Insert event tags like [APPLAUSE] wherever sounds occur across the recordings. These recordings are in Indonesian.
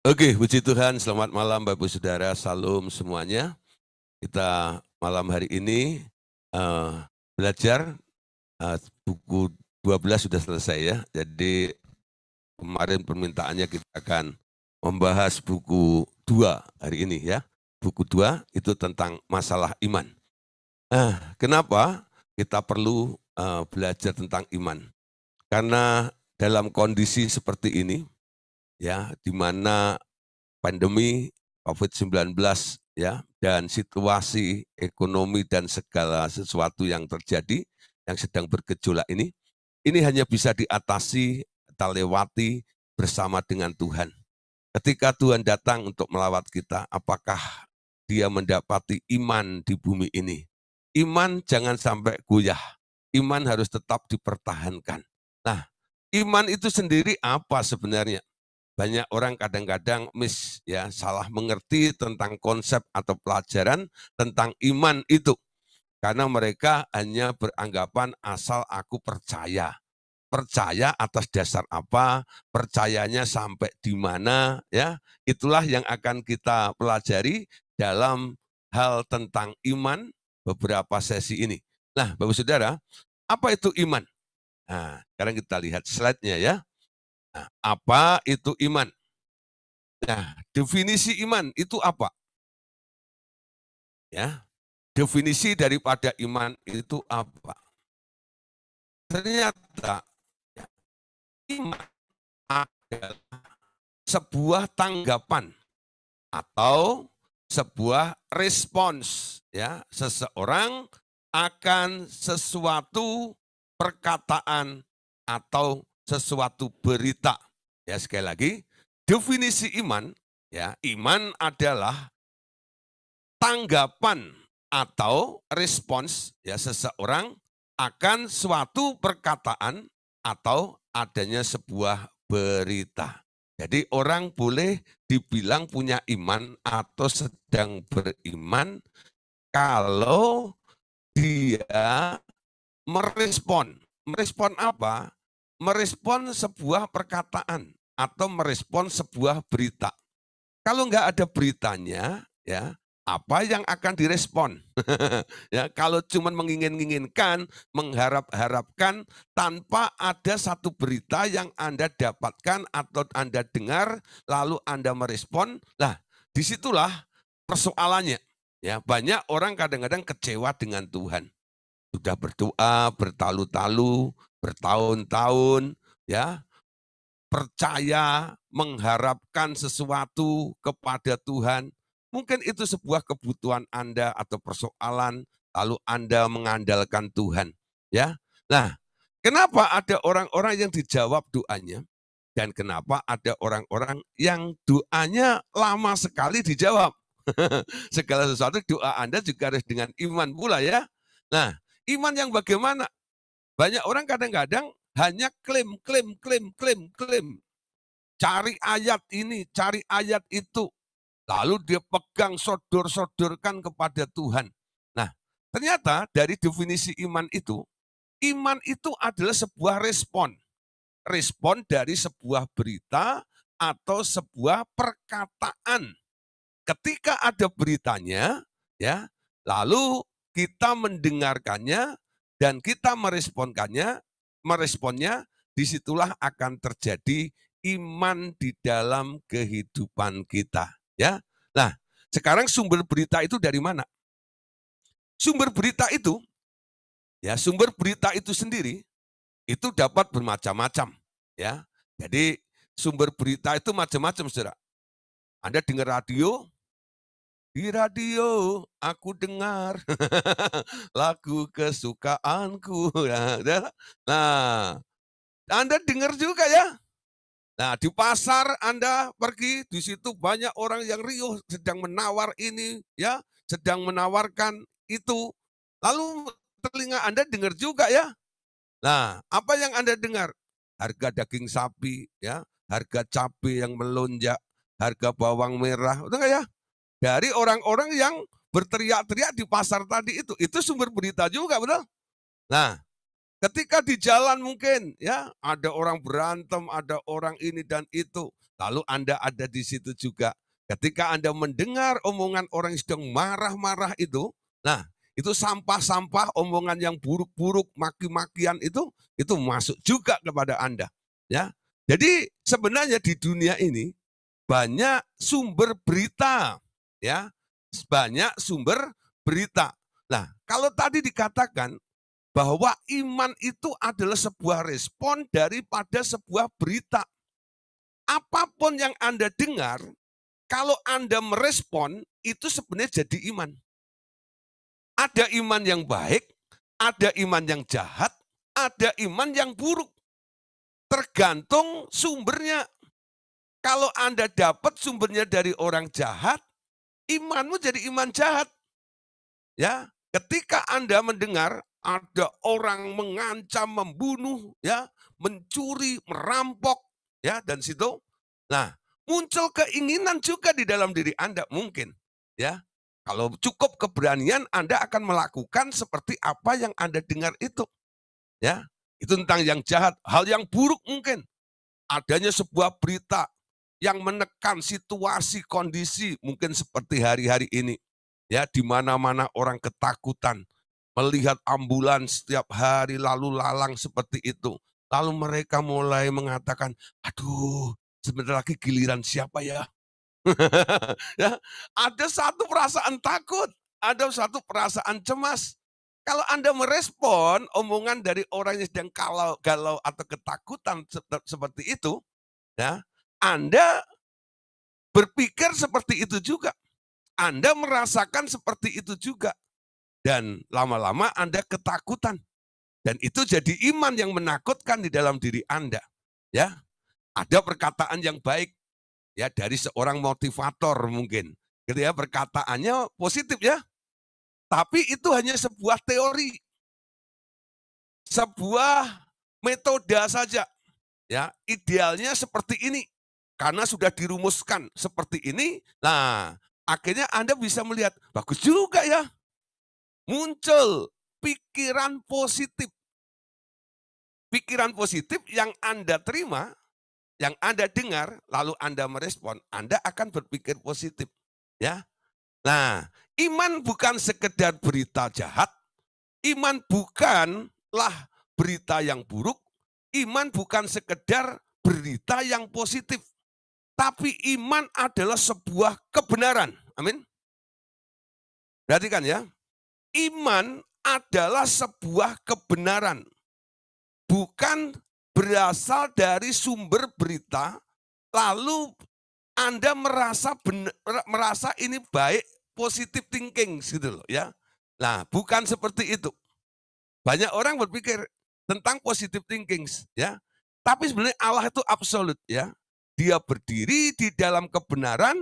Oke, okay, puji Tuhan, selamat malam Bapak Ibu Saudara, salam semuanya. Kita malam hari ini uh, belajar uh, buku 12 sudah selesai ya. Jadi kemarin permintaannya kita akan membahas buku 2 hari ini ya. Buku 2 itu tentang masalah iman. Nah, kenapa kita perlu uh, belajar tentang iman? Karena dalam kondisi seperti ini, ya di mana pandemi COVID-19 ya dan situasi ekonomi dan segala sesuatu yang terjadi yang sedang bergejolak ini ini hanya bisa diatasi kita lewati bersama dengan Tuhan. Ketika Tuhan datang untuk melawat kita, apakah dia mendapati iman di bumi ini? Iman jangan sampai goyah. Iman harus tetap dipertahankan. Nah, iman itu sendiri apa sebenarnya? banyak orang kadang-kadang mis ya salah mengerti tentang konsep atau pelajaran tentang iman itu karena mereka hanya beranggapan asal aku percaya percaya atas dasar apa percayanya sampai di mana ya itulah yang akan kita pelajari dalam hal tentang iman beberapa sesi ini nah bapak saudara apa itu iman nah sekarang kita lihat slide-nya ya Nah, apa itu iman? Nah, definisi iman itu apa? Ya, definisi daripada iman itu apa? Ternyata ya, iman adalah sebuah tanggapan atau sebuah respons ya seseorang akan sesuatu perkataan atau sesuatu berita. Ya sekali lagi, definisi iman, ya iman adalah tanggapan atau respons ya seseorang akan suatu perkataan atau adanya sebuah berita. Jadi orang boleh dibilang punya iman atau sedang beriman kalau dia merespon. Merespon apa? merespon sebuah perkataan atau merespon sebuah berita. Kalau nggak ada beritanya, ya apa yang akan direspon? [LAUGHS] ya, kalau cuma mengingin-inginkan, mengharap-harapkan tanpa ada satu berita yang Anda dapatkan atau Anda dengar lalu Anda merespon, lah disitulah persoalannya. Ya, banyak orang kadang-kadang kecewa dengan Tuhan sudah berdoa bertalu-talu bertahun-tahun ya percaya mengharapkan sesuatu kepada Tuhan mungkin itu sebuah kebutuhan Anda atau persoalan lalu Anda mengandalkan Tuhan ya nah kenapa ada orang-orang yang dijawab doanya dan kenapa ada orang-orang yang doanya lama sekali dijawab [LAUGHS] segala sesuatu doa Anda juga harus dengan iman pula ya nah Iman yang bagaimana? Banyak orang kadang-kadang hanya klaim, klaim, klaim, klaim, klaim. Cari ayat ini, cari ayat itu. Lalu dia pegang sodor-sodorkan kepada Tuhan. Nah, ternyata dari definisi iman itu, iman itu adalah sebuah respon. Respon dari sebuah berita atau sebuah perkataan. Ketika ada beritanya, ya, lalu kita mendengarkannya dan kita meresponkannya, meresponnya, disitulah akan terjadi iman di dalam kehidupan kita. Ya, nah sekarang sumber berita itu dari mana? Sumber berita itu, ya sumber berita itu sendiri itu dapat bermacam-macam. Ya, jadi sumber berita itu macam-macam, saudara. Anda dengar radio, di radio aku dengar [LAUGHS] lagu kesukaanku. Nah, nah, Anda dengar juga ya. Nah, di pasar Anda pergi, di situ banyak orang yang riuh sedang menawar ini, ya, sedang menawarkan itu. Lalu telinga Anda dengar juga ya. Nah, apa yang Anda dengar? Harga daging sapi, ya, harga cabai yang melonjak, harga bawang merah, udah enggak ya? Dari orang-orang yang berteriak-teriak di pasar tadi itu. Itu sumber berita juga, benar? Nah, ketika di jalan mungkin ya ada orang berantem, ada orang ini dan itu. Lalu Anda ada di situ juga. Ketika Anda mendengar omongan orang yang sedang marah-marah itu, nah itu sampah-sampah omongan yang buruk-buruk, maki-makian itu, itu masuk juga kepada Anda. ya. Jadi sebenarnya di dunia ini banyak sumber berita ya banyak sumber berita. Nah, kalau tadi dikatakan bahwa iman itu adalah sebuah respon daripada sebuah berita. Apapun yang Anda dengar, kalau Anda merespon, itu sebenarnya jadi iman. Ada iman yang baik, ada iman yang jahat, ada iman yang buruk. Tergantung sumbernya. Kalau Anda dapat sumbernya dari orang jahat, imanmu jadi iman jahat. Ya, ketika Anda mendengar ada orang mengancam, membunuh, ya, mencuri, merampok, ya, dan situ. Nah, muncul keinginan juga di dalam diri Anda mungkin, ya. Kalau cukup keberanian, Anda akan melakukan seperti apa yang Anda dengar itu. Ya, itu tentang yang jahat, hal yang buruk mungkin. Adanya sebuah berita, yang menekan situasi kondisi mungkin seperti hari-hari ini. Ya, di mana-mana orang ketakutan melihat ambulans setiap hari lalu lalang seperti itu. Lalu mereka mulai mengatakan, aduh sebentar lagi giliran siapa ya? [LAUGHS] ya? Ada satu perasaan takut, ada satu perasaan cemas. Kalau Anda merespon omongan dari orang yang sedang kalau galau atau ketakutan seperti itu, ya, anda berpikir seperti itu juga. Anda merasakan seperti itu juga. Dan lama-lama Anda ketakutan. Dan itu jadi iman yang menakutkan di dalam diri Anda. Ya, ada perkataan yang baik ya dari seorang motivator mungkin. Gitu ya, perkataannya positif ya. Tapi itu hanya sebuah teori. Sebuah metode saja. Ya, idealnya seperti ini. Karena sudah dirumuskan seperti ini, nah akhirnya Anda bisa melihat, bagus juga ya. Muncul pikiran positif. Pikiran positif yang Anda terima, yang Anda dengar, lalu Anda merespon, Anda akan berpikir positif. ya. Nah, iman bukan sekedar berita jahat, iman bukanlah berita yang buruk, iman bukan sekedar berita yang positif. Tapi iman adalah sebuah kebenaran. Amin. Perhatikan ya. Iman adalah sebuah kebenaran. Bukan berasal dari sumber berita, lalu Anda merasa bener, merasa ini baik, positif thinking gitu loh ya. Nah, bukan seperti itu. Banyak orang berpikir tentang positif thinking ya. Tapi sebenarnya Allah itu absolut ya. Dia berdiri di dalam kebenaran,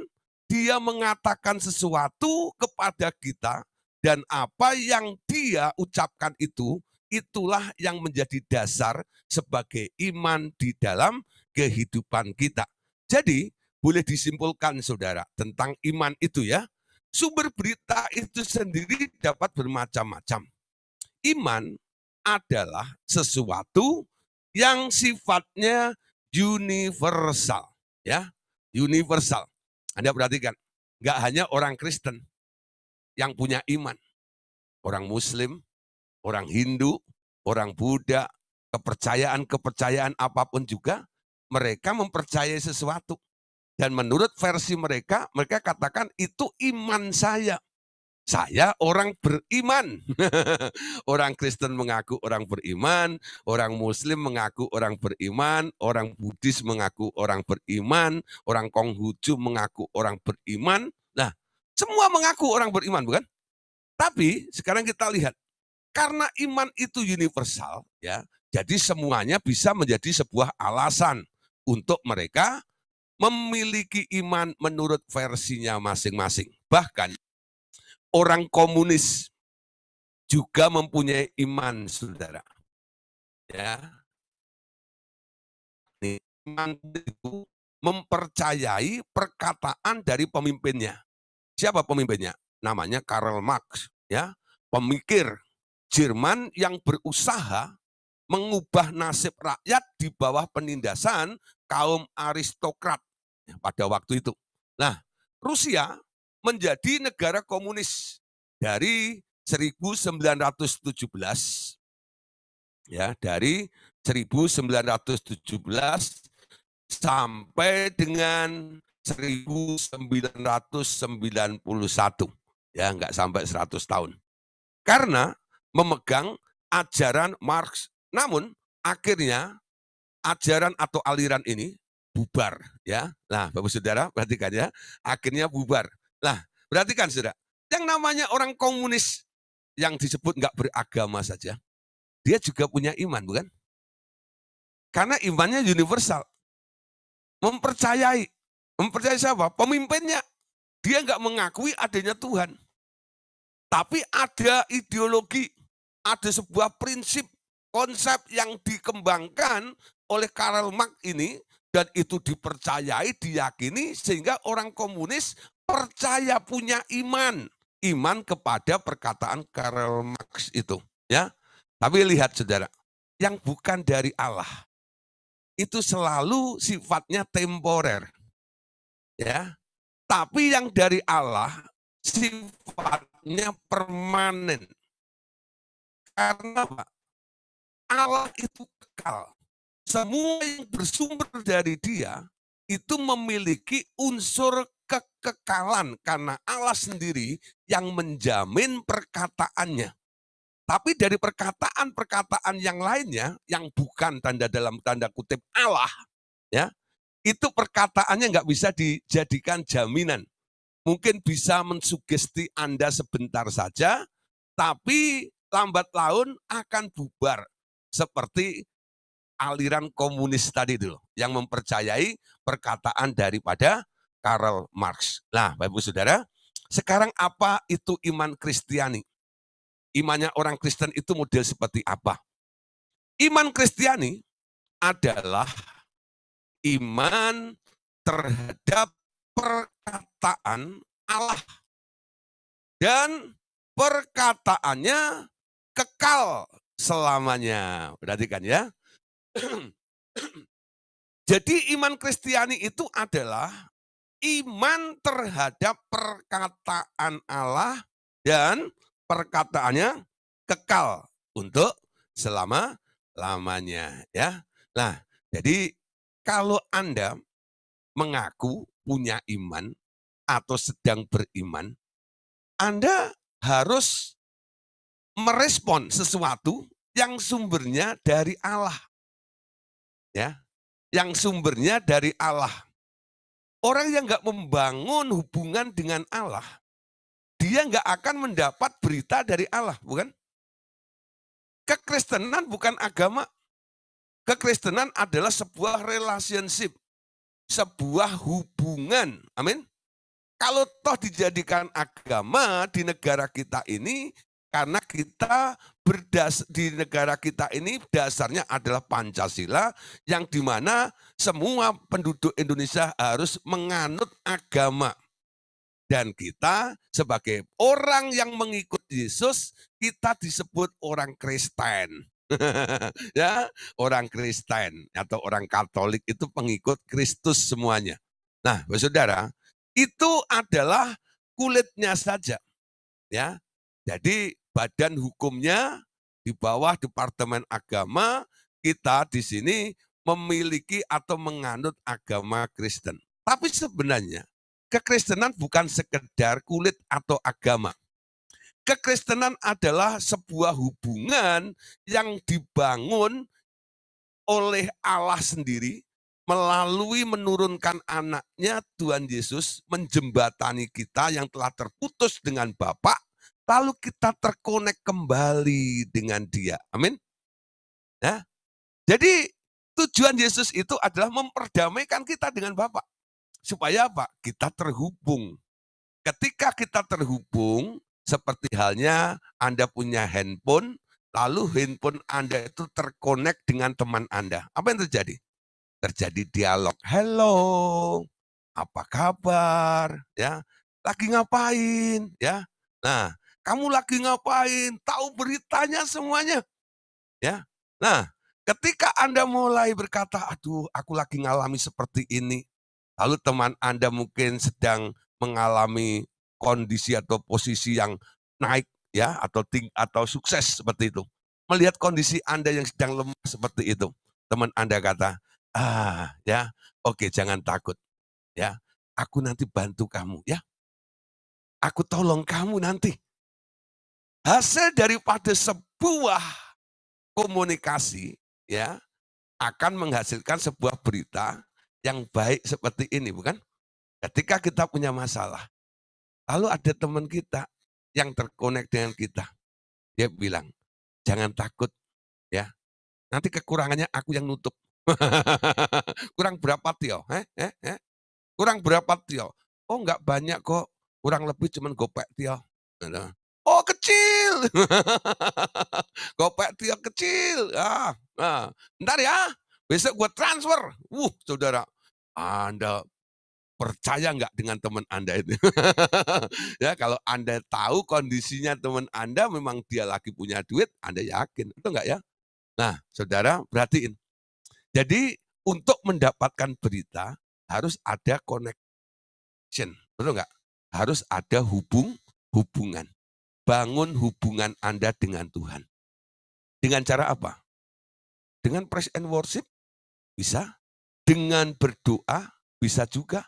dia mengatakan sesuatu kepada kita, dan apa yang dia ucapkan itu, itulah yang menjadi dasar sebagai iman di dalam kehidupan kita. Jadi, boleh disimpulkan saudara tentang iman itu ya. Sumber berita itu sendiri dapat bermacam-macam. Iman adalah sesuatu yang sifatnya universal. Ya, universal. Anda perhatikan, nggak hanya orang Kristen yang punya iman. Orang Muslim, orang Hindu, orang Buddha, kepercayaan-kepercayaan apapun juga, mereka mempercayai sesuatu. Dan menurut versi mereka, mereka katakan itu iman saya. Saya orang beriman. [LAUGHS] orang Kristen mengaku orang beriman, orang Muslim mengaku orang beriman, orang Buddhis mengaku orang beriman, orang Konghucu mengaku orang beriman. Nah, semua mengaku orang beriman, bukan? Tapi sekarang kita lihat karena iman itu universal, ya, jadi semuanya bisa menjadi sebuah alasan untuk mereka memiliki iman menurut versinya masing-masing. Bahkan orang komunis juga mempunyai iman, saudara. Ya, iman itu mempercayai perkataan dari pemimpinnya. Siapa pemimpinnya? Namanya Karl Marx, ya, pemikir Jerman yang berusaha mengubah nasib rakyat di bawah penindasan kaum aristokrat ya, pada waktu itu. Nah, Rusia menjadi negara komunis dari 1917 ya dari 1917 sampai dengan 1991 ya enggak sampai 100 tahun karena memegang ajaran Marx namun akhirnya ajaran atau aliran ini bubar ya nah Bapak Saudara perhatikan ya akhirnya bubar Nah, berarti kan saudara, yang namanya orang komunis yang disebut nggak beragama saja, dia juga punya iman, bukan? Karena imannya universal. Mempercayai. Mempercayai siapa? Pemimpinnya. Dia nggak mengakui adanya Tuhan. Tapi ada ideologi, ada sebuah prinsip, konsep yang dikembangkan oleh Karl Marx ini dan itu dipercayai, diyakini sehingga orang komunis percaya punya iman, iman kepada perkataan Karl Marx itu, ya. Tapi lihat Saudara, yang bukan dari Allah itu selalu sifatnya temporer. Ya. Tapi yang dari Allah sifatnya permanen. Karena Allah itu kekal. Semua yang bersumber dari dia itu memiliki unsur kekekalan karena Allah sendiri yang menjamin perkataannya. Tapi dari perkataan-perkataan yang lainnya yang bukan tanda dalam tanda kutip Allah, ya itu perkataannya nggak bisa dijadikan jaminan. Mungkin bisa mensugesti Anda sebentar saja, tapi lambat laun akan bubar. Seperti aliran komunis tadi dulu yang mempercayai perkataan daripada Karl Marx. Nah, Bapak Ibu Saudara, sekarang apa itu iman Kristiani? Imannya orang Kristen itu model seperti apa? Iman Kristiani adalah iman terhadap perkataan Allah dan perkataannya kekal selamanya. kan ya. [CLEARS THROAT] Jadi iman Kristiani itu adalah iman terhadap perkataan Allah dan perkataannya kekal untuk selama lamanya ya. Nah, jadi kalau Anda mengaku punya iman atau sedang beriman, Anda harus merespon sesuatu yang sumbernya dari Allah. Ya, yang sumbernya dari Allah Orang yang nggak membangun hubungan dengan Allah, dia nggak akan mendapat berita dari Allah, bukan? Kekristenan bukan agama. Kekristenan adalah sebuah relationship, sebuah hubungan. Amin. Kalau toh dijadikan agama di negara kita ini, karena kita berdas di negara kita ini dasarnya adalah Pancasila yang dimana semua penduduk Indonesia harus menganut agama. Dan kita sebagai orang yang mengikut Yesus, kita disebut orang Kristen. [LAUGHS] ya, orang Kristen atau orang Katolik itu pengikut Kristus semuanya. Nah, saudara, itu adalah kulitnya saja. Ya, jadi badan hukumnya di bawah Departemen Agama kita di sini memiliki atau menganut agama Kristen. Tapi sebenarnya kekristenan bukan sekedar kulit atau agama. Kekristenan adalah sebuah hubungan yang dibangun oleh Allah sendiri melalui menurunkan anaknya Tuhan Yesus menjembatani kita yang telah terputus dengan Bapak lalu kita terkonek kembali dengan dia. Amin. Nah, jadi tujuan Yesus itu adalah memperdamaikan kita dengan Bapa. Supaya apa? Kita terhubung. Ketika kita terhubung, seperti halnya Anda punya handphone, lalu handphone Anda itu terkonek dengan teman Anda. Apa yang terjadi? Terjadi dialog. Hello, apa kabar? Ya, lagi ngapain? Ya, nah kamu lagi ngapain, tahu beritanya semuanya. Ya. Nah, ketika Anda mulai berkata, "Aduh, aku lagi ngalami seperti ini." Lalu teman Anda mungkin sedang mengalami kondisi atau posisi yang naik ya atau ting atau sukses seperti itu. Melihat kondisi Anda yang sedang lemah seperti itu, teman Anda kata, "Ah, ya, oke, jangan takut." Ya, aku nanti bantu kamu ya. Aku tolong kamu nanti. Hasil daripada sebuah komunikasi ya akan menghasilkan sebuah berita yang baik seperti ini, bukan? Ketika kita punya masalah, lalu ada teman kita yang terkonek dengan kita. Dia bilang, jangan takut ya. Nanti kekurangannya aku yang nutup. [LAUGHS] kurang berapa tio? Eh, eh, eh. Kurang berapa tio? Oh nggak banyak kok, kurang lebih cuman gopek tio. Gitu oh kecil. [LAUGHS] Gopek dia kecil. Ah, ah. Ntar ya, besok gue transfer. Wuh, saudara, Anda percaya nggak dengan teman Anda itu? [LAUGHS] ya, kalau Anda tahu kondisinya teman Anda memang dia lagi punya duit, Anda yakin. Itu nggak ya? Nah, saudara, perhatiin. Jadi, untuk mendapatkan berita, harus ada connection. Betul nggak? Harus ada hubung hubungan bangun hubungan Anda dengan Tuhan. Dengan cara apa? Dengan praise and worship bisa, dengan berdoa bisa juga,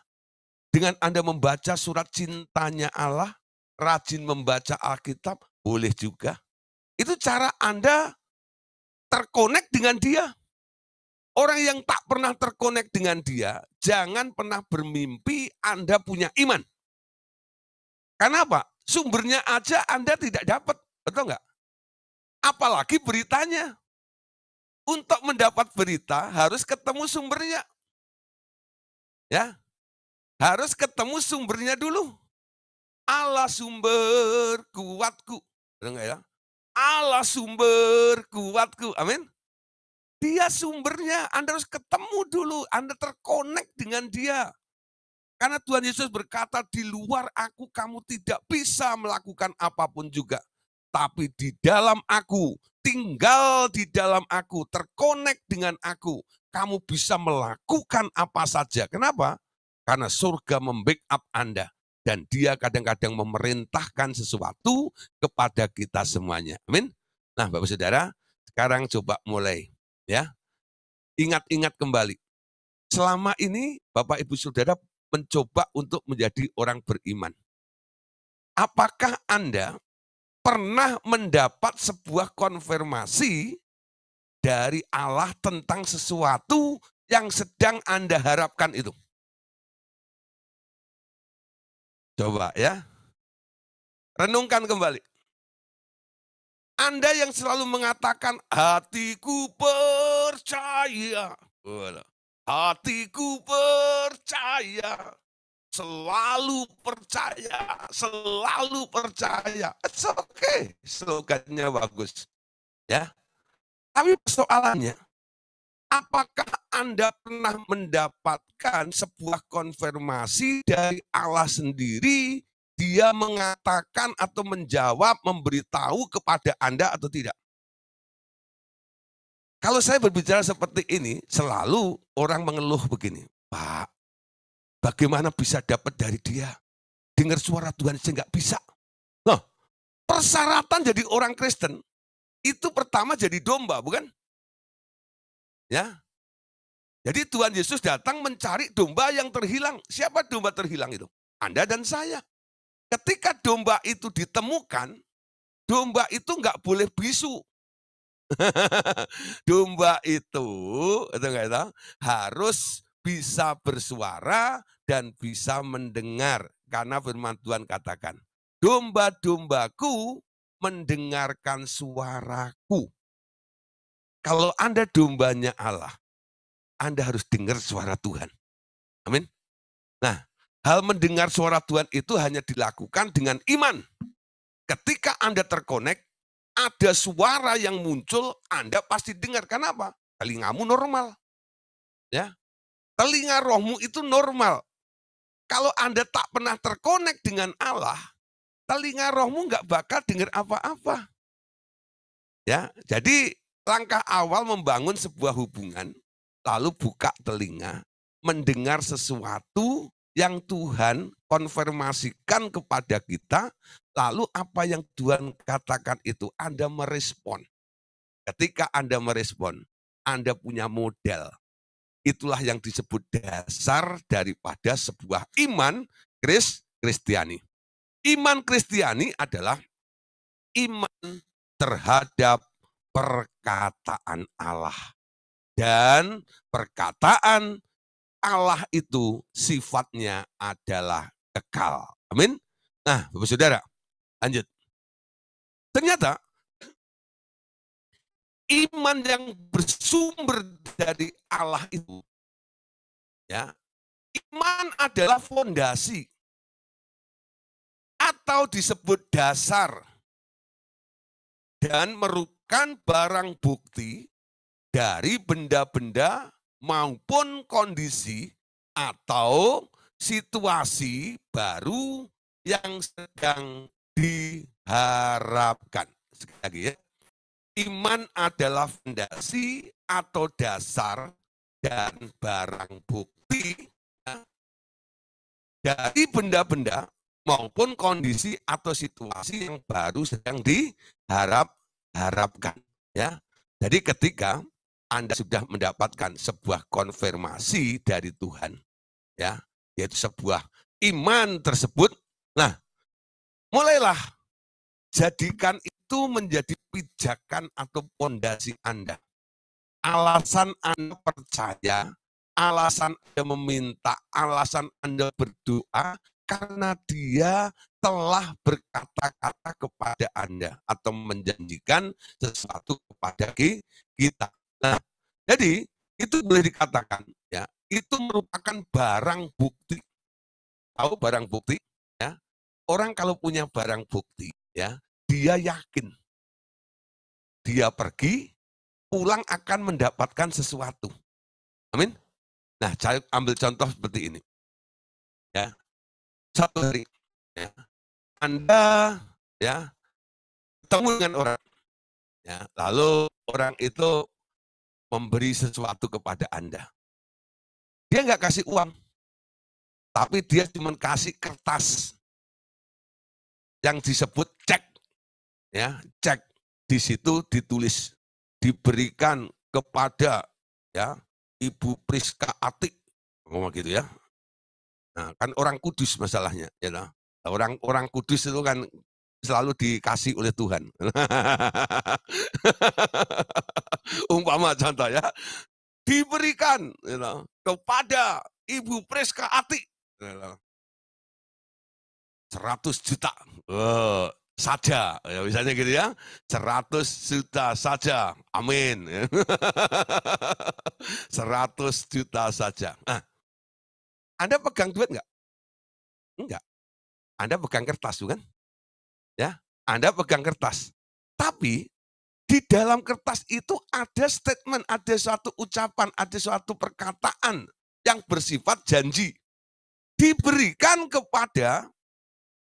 dengan Anda membaca surat cintanya Allah, rajin membaca Alkitab boleh juga. Itu cara Anda terkonek dengan dia. Orang yang tak pernah terkonek dengan dia, jangan pernah bermimpi Anda punya iman. Karena apa? Sumbernya aja Anda tidak dapat, betul nggak? Apalagi beritanya. Untuk mendapat berita harus ketemu sumbernya. Ya, harus ketemu sumbernya dulu. Allah sumber kuatku. Betul nggak ya? Allah sumber kuatku. Amin. Dia sumbernya, Anda harus ketemu dulu, Anda terkonek dengan dia. Karena Tuhan Yesus berkata, di luar aku kamu tidak bisa melakukan apapun juga. Tapi di dalam aku, tinggal di dalam aku, terkonek dengan aku, kamu bisa melakukan apa saja. Kenapa? Karena surga membackup Anda. Dan dia kadang-kadang memerintahkan sesuatu kepada kita semuanya. Amin. Nah Bapak Saudara, sekarang coba mulai. ya Ingat-ingat kembali. Selama ini Bapak Ibu Saudara mencoba untuk menjadi orang beriman. Apakah Anda pernah mendapat sebuah konfirmasi dari Allah tentang sesuatu yang sedang Anda harapkan itu? Coba ya. Renungkan kembali. Anda yang selalu mengatakan hatiku percaya. Hatiku percaya, selalu percaya, selalu percaya. It's okay, slogannya bagus. Ya. Tapi persoalannya, apakah Anda pernah mendapatkan sebuah konfirmasi dari Allah sendiri dia mengatakan atau menjawab, memberitahu kepada Anda atau tidak? Kalau saya berbicara seperti ini, selalu orang mengeluh begini. Pak, bagaimana bisa dapat dari dia? Dengar suara Tuhan saya nggak bisa. Nah, persyaratan jadi orang Kristen, itu pertama jadi domba, bukan? Ya, jadi Tuhan Yesus datang mencari domba yang terhilang. Siapa domba terhilang itu? Anda dan saya. Ketika domba itu ditemukan, domba itu nggak boleh bisu, [LAUGHS] domba itu, itu enggak itu, harus bisa bersuara dan bisa mendengar. Karena firman Tuhan katakan, domba-dombaku mendengarkan suaraku. Kalau Anda dombanya Allah, Anda harus dengar suara Tuhan. Amin. Nah, hal mendengar suara Tuhan itu hanya dilakukan dengan iman. Ketika Anda terkonek, ada suara yang muncul, Anda pasti dengar. Kenapa? apa? Telingamu normal. Ya. Telinga rohmu itu normal. Kalau Anda tak pernah terkonek dengan Allah, telinga rohmu nggak bakal dengar apa-apa. Ya, jadi langkah awal membangun sebuah hubungan, lalu buka telinga, mendengar sesuatu yang Tuhan konfirmasikan kepada kita, lalu apa yang Tuhan katakan itu Anda merespon. Ketika Anda merespon, Anda punya model. Itulah yang disebut dasar daripada sebuah iman Kris Kristiani. Iman Kristiani adalah iman terhadap perkataan Allah. Dan perkataan Allah itu sifatnya adalah kekal. Amin. Nah, Bapak Saudara, lanjut. Ternyata iman yang bersumber dari Allah itu ya. Iman adalah fondasi atau disebut dasar dan merupakan barang bukti dari benda-benda maupun kondisi atau situasi baru yang sedang diharapkan. Sekali lagi ya. Iman adalah fondasi atau dasar dan barang bukti ya, dari benda-benda maupun kondisi atau situasi yang baru sedang diharap harapkan ya. Jadi ketika anda sudah mendapatkan sebuah konfirmasi dari Tuhan, ya, yaitu sebuah iman tersebut. Nah, mulailah jadikan itu menjadi pijakan atau pondasi Anda. Alasan Anda percaya, alasan Anda meminta, alasan Anda berdoa, karena dia telah berkata-kata kepada Anda atau menjanjikan sesuatu kepada kita. Nah, jadi itu boleh dikatakan ya, itu merupakan barang bukti. Tahu barang bukti? Ya. Orang kalau punya barang bukti ya, dia yakin dia pergi pulang akan mendapatkan sesuatu. Amin. Nah, saya ambil contoh seperti ini. Ya. Satu hari ya. Anda ya ketemu dengan orang. Ya, lalu orang itu memberi sesuatu kepada Anda. Dia nggak kasih uang, tapi dia cuma kasih kertas yang disebut cek. Ya, cek di situ ditulis diberikan kepada ya Ibu Priska Atik ngomong gitu ya. Nah, kan orang kudus masalahnya, ya you Orang orang kudus itu kan selalu dikasih oleh Tuhan. [LAUGHS] Umpama contoh ya, diberikan you know, kepada Ibu Priska Ati you know, 100 juta oh, saja, ya, misalnya gitu ya, 100 juta saja, amin. 100 [LAUGHS] juta saja. Nah, Anda pegang duit enggak? Enggak. Anda pegang kertas, bukan? Ya, Anda pegang kertas. Tapi di dalam kertas itu ada statement, ada suatu ucapan, ada suatu perkataan yang bersifat janji. Diberikan kepada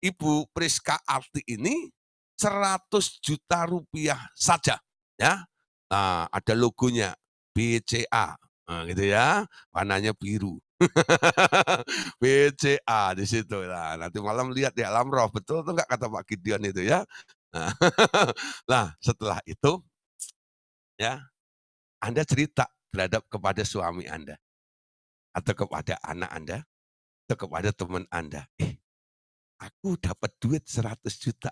Ibu Priska Arti ini 100 juta rupiah saja. Ya, nah, ada logonya BCA, nah, gitu ya, warnanya biru. [LAUGHS] BCA di situ. lah. nanti malam lihat di alam roh. Betul tuh nggak kata Pak Gideon itu ya? Nah, [LAUGHS] nah setelah itu ya Anda cerita terhadap kepada suami Anda atau kepada anak Anda atau kepada teman Anda. Eh, aku dapat duit 100 juta.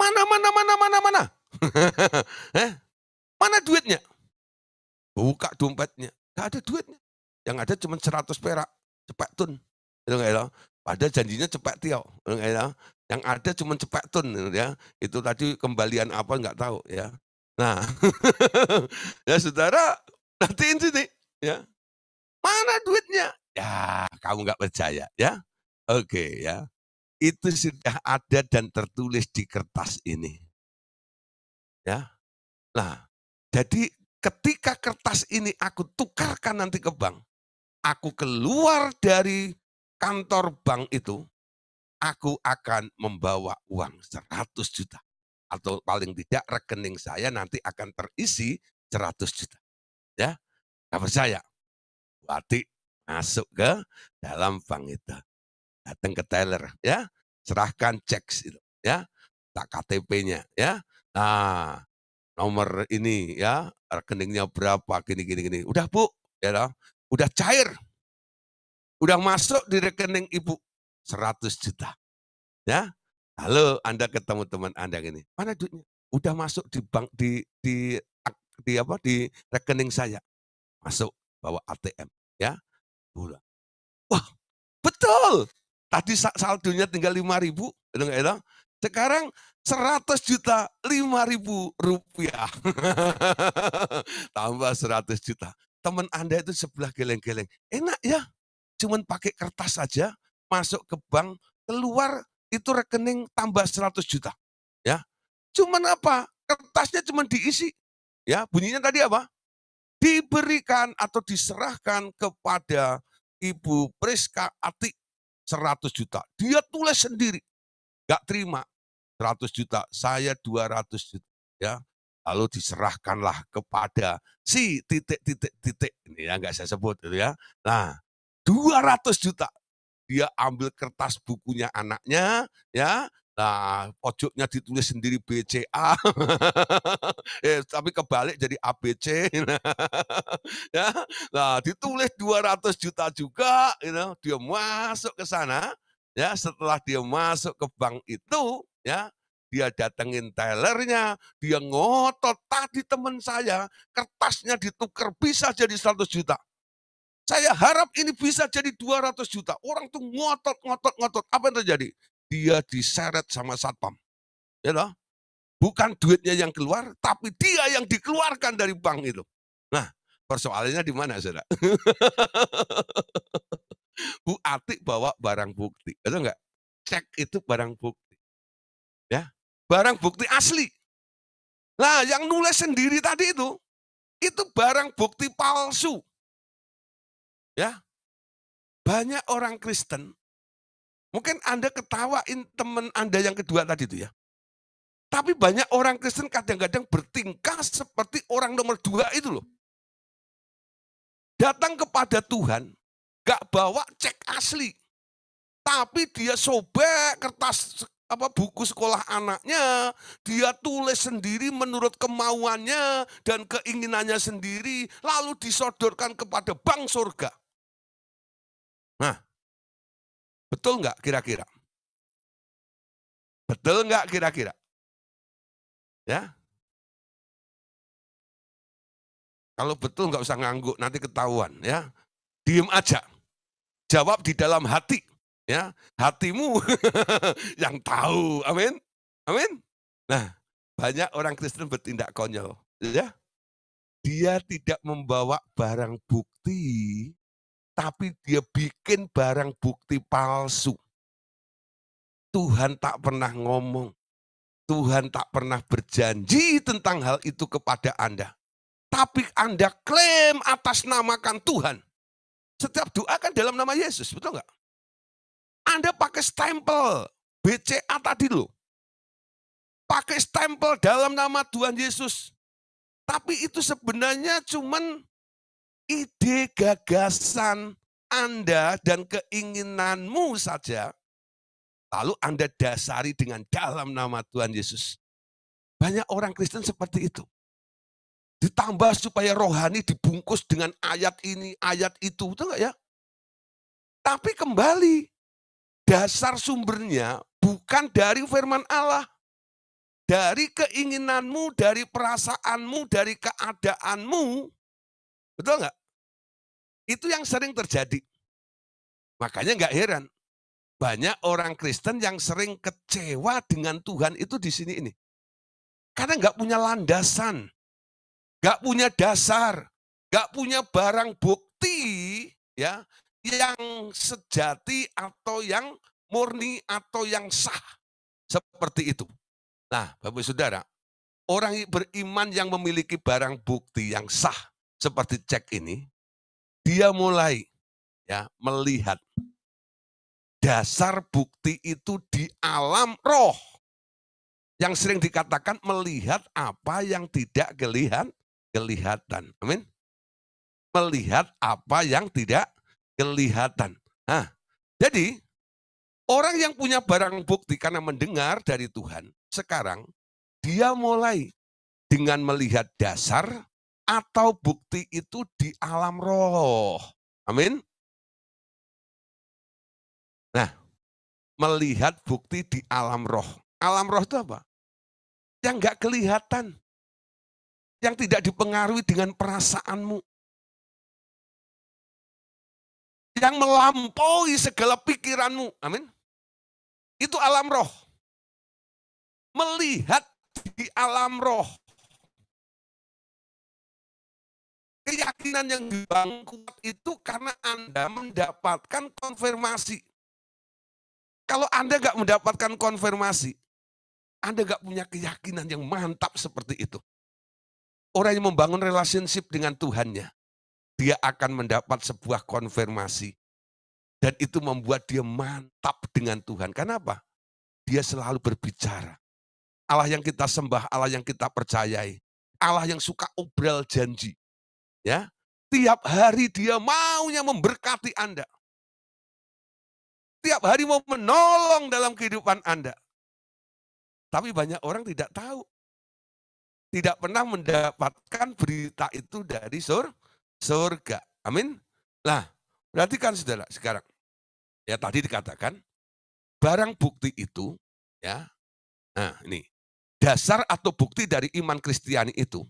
Mana, mana, mana, mana, mana? [LAUGHS] eh? Mana duitnya? Buka dompetnya. Gak ada duitnya. Yang ada cuma 100 perak. Cepet tun. Ya? Padahal janjinya cepet tiok. Ya? Yang ada cuma cepet tun. Ya. Itu tadi kembalian apa nggak tahu ya. Nah, [LAUGHS] ya saudara, nantiin sini. Ya. Mana duitnya? Ya, kamu nggak percaya ya. Oke ya. Itu sudah ada dan tertulis di kertas ini. Ya. Nah, jadi ketika kertas ini aku tukarkan nanti ke bank, aku keluar dari kantor bank itu, aku akan membawa uang 100 juta. Atau paling tidak rekening saya nanti akan terisi 100 juta. Ya, gak percaya. Berarti masuk ke dalam bank itu. Datang ke teller, ya. Serahkan cek itu, ya. Tak KTP-nya, ya. Nah, nomor ini ya, eh, rekeningnya berapa, gini gini gini. Udah Bu, ya you udah cair. Udah masuk di rekening Ibu 100 juta. Ya. Halo, Anda ketemu teman Anda gini. Mana duitnya? Udah masuk di bank di di di apa di rekening saya. Masuk bawa ATM ya. Bulan. Wah, betul. Tadi saldonya tinggal lima ribu. Ya ya Sekarang 100 juta 5 ribu rupiah. [LAUGHS] Tambah 100 juta. Teman Anda itu sebelah geleng-geleng. Enak ya, cuman pakai kertas saja, masuk ke bank, keluar itu rekening tambah 100 juta. Ya. Cuman apa? Kertasnya cuman diisi. Ya, bunyinya tadi apa? Diberikan atau diserahkan kepada Ibu Priska Atik 100 juta. Dia tulis sendiri. Gak terima. 100 juta, saya 200 juta ya. Lalu diserahkanlah kepada si titik titik titik ini ya enggak saya sebut itu ya. Nah, 200 juta dia ambil kertas bukunya anaknya ya Nah, pojoknya ditulis sendiri BCA, [LAUGHS] eh, tapi kebalik jadi ABC. [LAUGHS] ya, nah, ditulis 200 juta juga, you know, dia masuk ke sana. Ya, setelah dia masuk ke bank itu, ya dia datengin tellernya, dia ngotot, tadi teman saya kertasnya ditukar bisa jadi 100 juta. Saya harap ini bisa jadi 200 juta. Orang tuh ngotot, ngotot, ngotot. Apa yang terjadi? Dia diseret sama satpam. Ya you Bukan duitnya yang keluar, tapi dia yang dikeluarkan dari bank itu. Nah, persoalannya di mana, saudara? [LAUGHS] Bu Atik bawa barang bukti, Itu enggak? Cek itu barang bukti. Ya, barang bukti asli. Lah, yang nulis sendiri tadi itu itu barang bukti palsu. Ya. Banyak orang Kristen mungkin Anda ketawain teman Anda yang kedua tadi itu ya. Tapi banyak orang Kristen kadang-kadang bertingkah seperti orang nomor dua itu loh. Datang kepada Tuhan, gak bawa cek asli. Tapi dia sobek kertas apa buku sekolah anaknya, dia tulis sendiri menurut kemauannya dan keinginannya sendiri, lalu disodorkan kepada bank surga. Nah, betul nggak kira-kira? Betul nggak kira-kira? Ya, kalau betul nggak usah ngangguk, nanti ketahuan ya. Diem aja. Jawab di dalam hati ya hatimu [LAUGHS] yang tahu amin amin nah banyak orang Kristen bertindak konyol ya dia tidak membawa barang bukti tapi dia bikin barang bukti palsu Tuhan tak pernah ngomong Tuhan tak pernah berjanji tentang hal itu kepada Anda. Tapi Anda klaim atas namakan Tuhan. Setiap doa kan dalam nama Yesus, betul enggak? Anda pakai stempel BCA tadi loh. Pakai stempel dalam nama Tuhan Yesus. Tapi itu sebenarnya cuman ide gagasan Anda dan keinginanmu saja. Lalu Anda dasari dengan dalam nama Tuhan Yesus. Banyak orang Kristen seperti itu. Ditambah supaya rohani dibungkus dengan ayat ini, ayat itu. Betul nggak ya? Tapi kembali, dasar sumbernya bukan dari firman Allah. Dari keinginanmu, dari perasaanmu, dari keadaanmu. Betul enggak? Itu yang sering terjadi. Makanya enggak heran. Banyak orang Kristen yang sering kecewa dengan Tuhan itu di sini ini. Karena enggak punya landasan. Enggak punya dasar. Enggak punya barang bukti ya yang sejati atau yang murni atau yang sah. Seperti itu. Nah, Bapak Saudara, orang beriman yang memiliki barang bukti yang sah seperti cek ini, dia mulai ya melihat dasar bukti itu di alam roh. Yang sering dikatakan melihat apa yang tidak kelihatan. kelihatan. Amin. Melihat apa yang tidak kelihatan. Nah, jadi orang yang punya barang bukti karena mendengar dari Tuhan, sekarang dia mulai dengan melihat dasar atau bukti itu di alam roh. Amin. Nah, melihat bukti di alam roh. Alam roh itu apa? Yang nggak kelihatan. Yang tidak dipengaruhi dengan perasaanmu. yang melampaui segala pikiranmu. Amin. Itu alam roh. Melihat di alam roh. Keyakinan yang dibangun kuat itu karena Anda mendapatkan konfirmasi. Kalau Anda nggak mendapatkan konfirmasi, Anda nggak punya keyakinan yang mantap seperti itu. Orang yang membangun relationship dengan Tuhannya, dia akan mendapat sebuah konfirmasi. Dan itu membuat dia mantap dengan Tuhan. Kenapa? Dia selalu berbicara. Allah yang kita sembah, Allah yang kita percayai. Allah yang suka ubral janji. Ya, Tiap hari dia maunya memberkati Anda. Tiap hari mau menolong dalam kehidupan Anda. Tapi banyak orang tidak tahu. Tidak pernah mendapatkan berita itu dari sur surga. Amin. Lah, perhatikan saudara sekarang. Ya tadi dikatakan barang bukti itu ya. Nah, ini dasar atau bukti dari iman Kristiani itu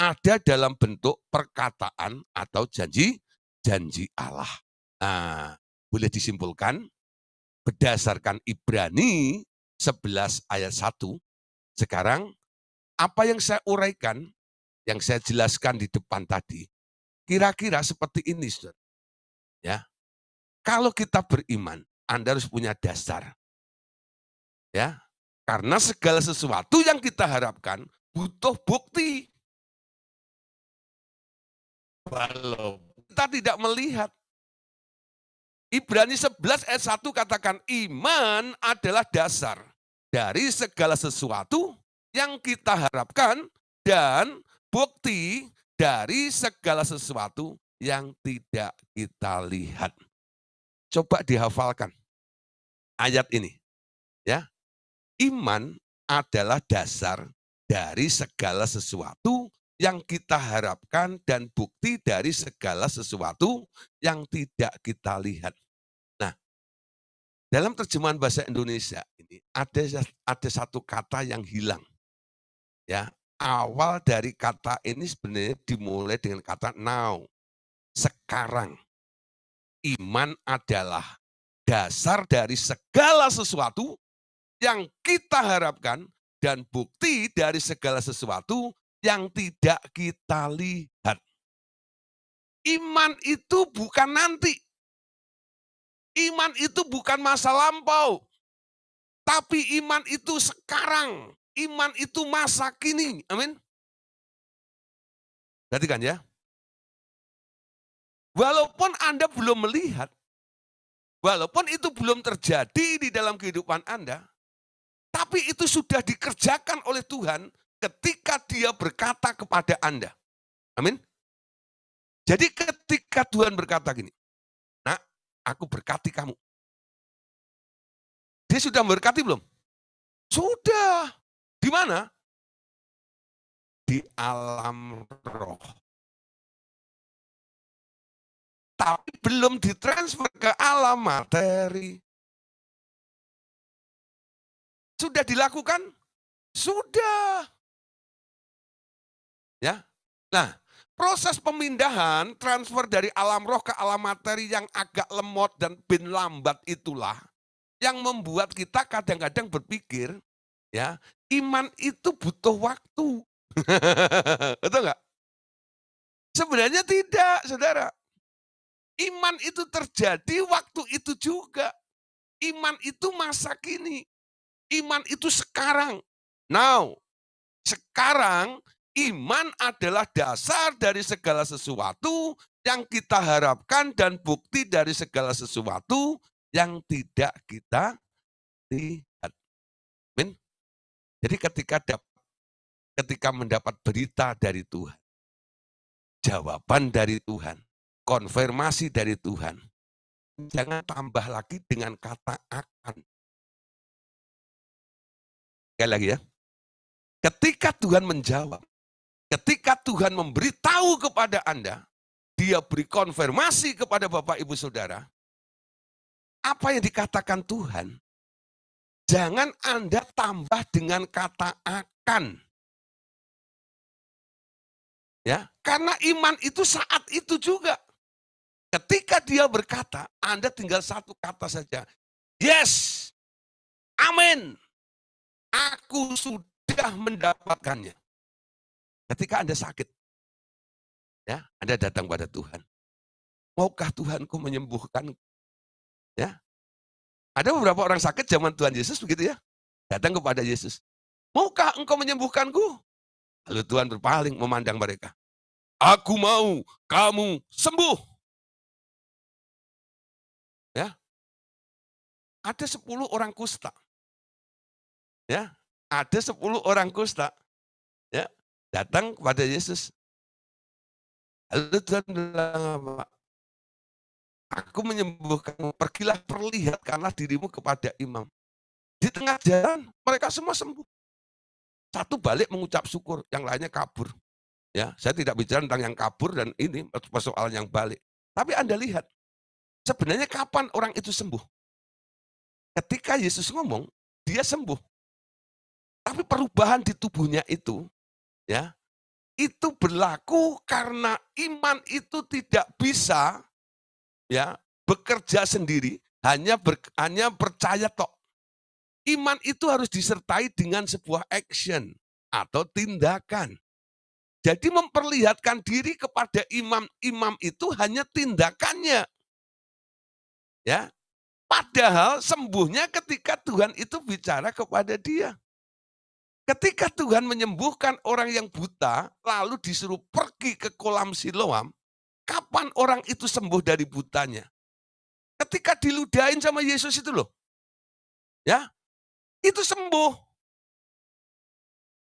ada dalam bentuk perkataan atau janji janji Allah. Nah, boleh disimpulkan berdasarkan Ibrani 11 ayat 1 sekarang apa yang saya uraikan yang saya jelaskan di depan tadi Kira-kira seperti ini, saudara. Ya, kalau kita beriman, Anda harus punya dasar. Ya, karena segala sesuatu yang kita harapkan butuh bukti. Walau kita tidak melihat. Ibrani 11 ayat 1 katakan iman adalah dasar dari segala sesuatu yang kita harapkan dan bukti dari segala sesuatu yang tidak kita lihat. Coba dihafalkan ayat ini. Ya. Iman adalah dasar dari segala sesuatu yang kita harapkan dan bukti dari segala sesuatu yang tidak kita lihat. Nah, dalam terjemahan bahasa Indonesia ini ada ada satu kata yang hilang. Ya, awal dari kata ini sebenarnya dimulai dengan kata now. Sekarang. Iman adalah dasar dari segala sesuatu yang kita harapkan dan bukti dari segala sesuatu yang tidak kita lihat. Iman itu bukan nanti. Iman itu bukan masa lampau. Tapi iman itu sekarang iman itu masa kini. Amin. Berarti kan ya. Walaupun Anda belum melihat, walaupun itu belum terjadi di dalam kehidupan Anda, tapi itu sudah dikerjakan oleh Tuhan ketika dia berkata kepada Anda. Amin. Jadi ketika Tuhan berkata gini, nak, aku berkati kamu. Dia sudah berkati belum? Sudah. Di mana? Di alam roh. Tapi belum ditransfer ke alam materi. Sudah dilakukan? Sudah. Ya. Nah, proses pemindahan transfer dari alam roh ke alam materi yang agak lemot dan bin lambat itulah yang membuat kita kadang-kadang berpikir Ya, iman itu butuh waktu. [LAUGHS] Betul nggak? Sebenarnya tidak, saudara. Iman itu terjadi waktu itu juga. Iman itu masa kini. Iman itu sekarang. Now, sekarang iman adalah dasar dari segala sesuatu yang kita harapkan dan bukti dari segala sesuatu yang tidak kita lihat. Jadi ketika ketika mendapat berita dari Tuhan, jawaban dari Tuhan, konfirmasi dari Tuhan, jangan tambah lagi dengan kata akan. Sekali lagi ya. Ketika Tuhan menjawab, ketika Tuhan memberitahu kepada Anda, dia beri konfirmasi kepada Bapak Ibu Saudara, apa yang dikatakan Tuhan Jangan Anda tambah dengan kata akan. Ya, karena iman itu saat itu juga. Ketika dia berkata, Anda tinggal satu kata saja. Yes. Amin. Aku sudah mendapatkannya. Ketika Anda sakit, ya, Anda datang pada Tuhan. Maukah Tuhanku menyembuhkan? Ya, ada beberapa orang sakit zaman Tuhan Yesus begitu ya. Datang kepada Yesus. Maukah engkau menyembuhkanku? Lalu Tuhan berpaling memandang mereka. Aku mau kamu sembuh. Ya. Ada sepuluh orang kusta. Ya, ada sepuluh orang kusta. Ya, datang kepada Yesus. Lalu Tuhan bilang apa? Aku menyembuhkan, pergilah perlihatkanlah dirimu kepada imam. Di tengah jalan mereka semua sembuh. Satu balik mengucap syukur, yang lainnya kabur. Ya, saya tidak bicara tentang yang kabur dan ini persoalan yang balik. Tapi Anda lihat, sebenarnya kapan orang itu sembuh? Ketika Yesus ngomong, dia sembuh. Tapi perubahan di tubuhnya itu, ya, itu berlaku karena iman itu tidak bisa ya bekerja sendiri hanya ber, hanya percaya tok. Iman itu harus disertai dengan sebuah action atau tindakan. Jadi memperlihatkan diri kepada imam-imam itu hanya tindakannya. Ya. Padahal sembuhnya ketika Tuhan itu bicara kepada dia. Ketika Tuhan menyembuhkan orang yang buta, lalu disuruh pergi ke kolam Siloam, Kapan orang itu sembuh dari butanya? Ketika diludahin sama Yesus itu loh. Ya. Itu sembuh.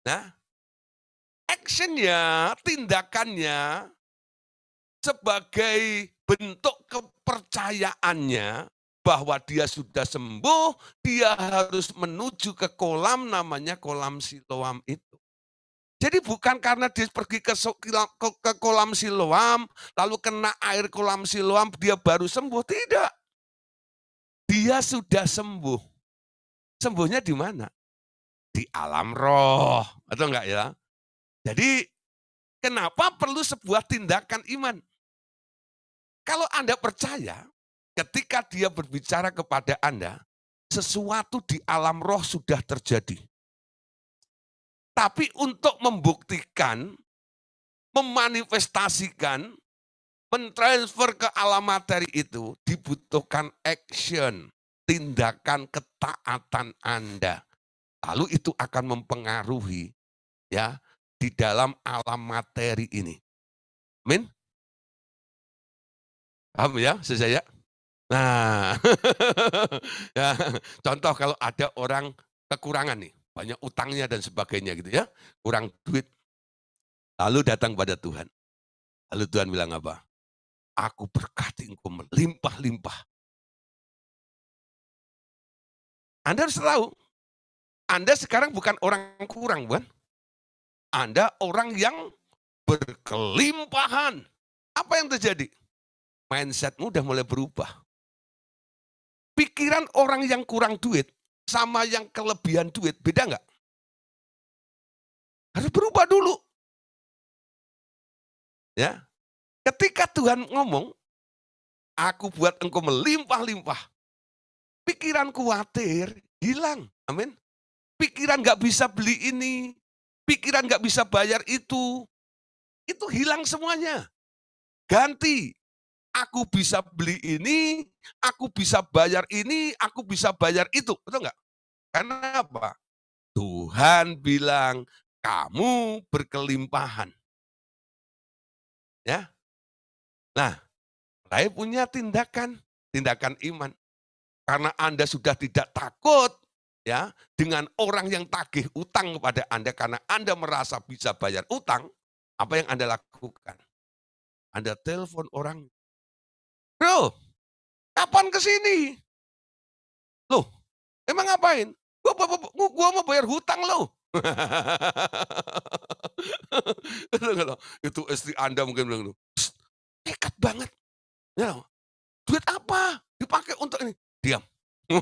Nah, actionnya, tindakannya sebagai bentuk kepercayaannya bahwa dia sudah sembuh, dia harus menuju ke kolam namanya kolam Siloam itu. Jadi bukan karena dia pergi ke, ke kolam siloam, lalu kena air kolam siloam, dia baru sembuh. Tidak. Dia sudah sembuh. Sembuhnya di mana? Di alam roh. Atau enggak ya? Jadi kenapa perlu sebuah tindakan iman? Kalau Anda percaya, ketika dia berbicara kepada Anda, sesuatu di alam roh sudah terjadi. Tapi untuk membuktikan, memanifestasikan, mentransfer ke alam materi itu dibutuhkan action, tindakan ketaatan Anda. Lalu itu akan mempengaruhi ya di dalam alam materi ini. Amin. Paham ya, saya? Nah, [LAUGHS] ya, contoh kalau ada orang kekurangan nih, banyak utangnya dan sebagainya gitu ya, kurang duit. Lalu datang pada Tuhan. Lalu Tuhan bilang apa? Aku berkati engkau melimpah-limpah. Anda harus tahu, Anda sekarang bukan orang kurang, bukan? Anda orang yang berkelimpahan. Apa yang terjadi? Mindsetmu udah mulai berubah. Pikiran orang yang kurang duit sama yang kelebihan duit, beda nggak? Harus berubah dulu. Ya. Ketika Tuhan ngomong, aku buat engkau melimpah-limpah. Pikiran khawatir hilang. Amin. Pikiran nggak bisa beli ini. Pikiran nggak bisa bayar itu. Itu hilang semuanya. Ganti aku bisa beli ini, aku bisa bayar ini, aku bisa bayar itu. Betul nggak? Karena apa? Tuhan bilang, kamu berkelimpahan. Ya. Nah, saya punya tindakan, tindakan iman. Karena Anda sudah tidak takut ya dengan orang yang tagih utang kepada Anda karena Anda merasa bisa bayar utang, apa yang Anda lakukan? Anda telepon orang Bro, kapan kesini? Loh, emang ngapain? Gua, gua, gua mau bayar hutang lo. [LAUGHS] itu istri Anda mungkin bilang, lo, nekat banget. Ya, duit apa dipakai untuk ini? Diam. [LAUGHS]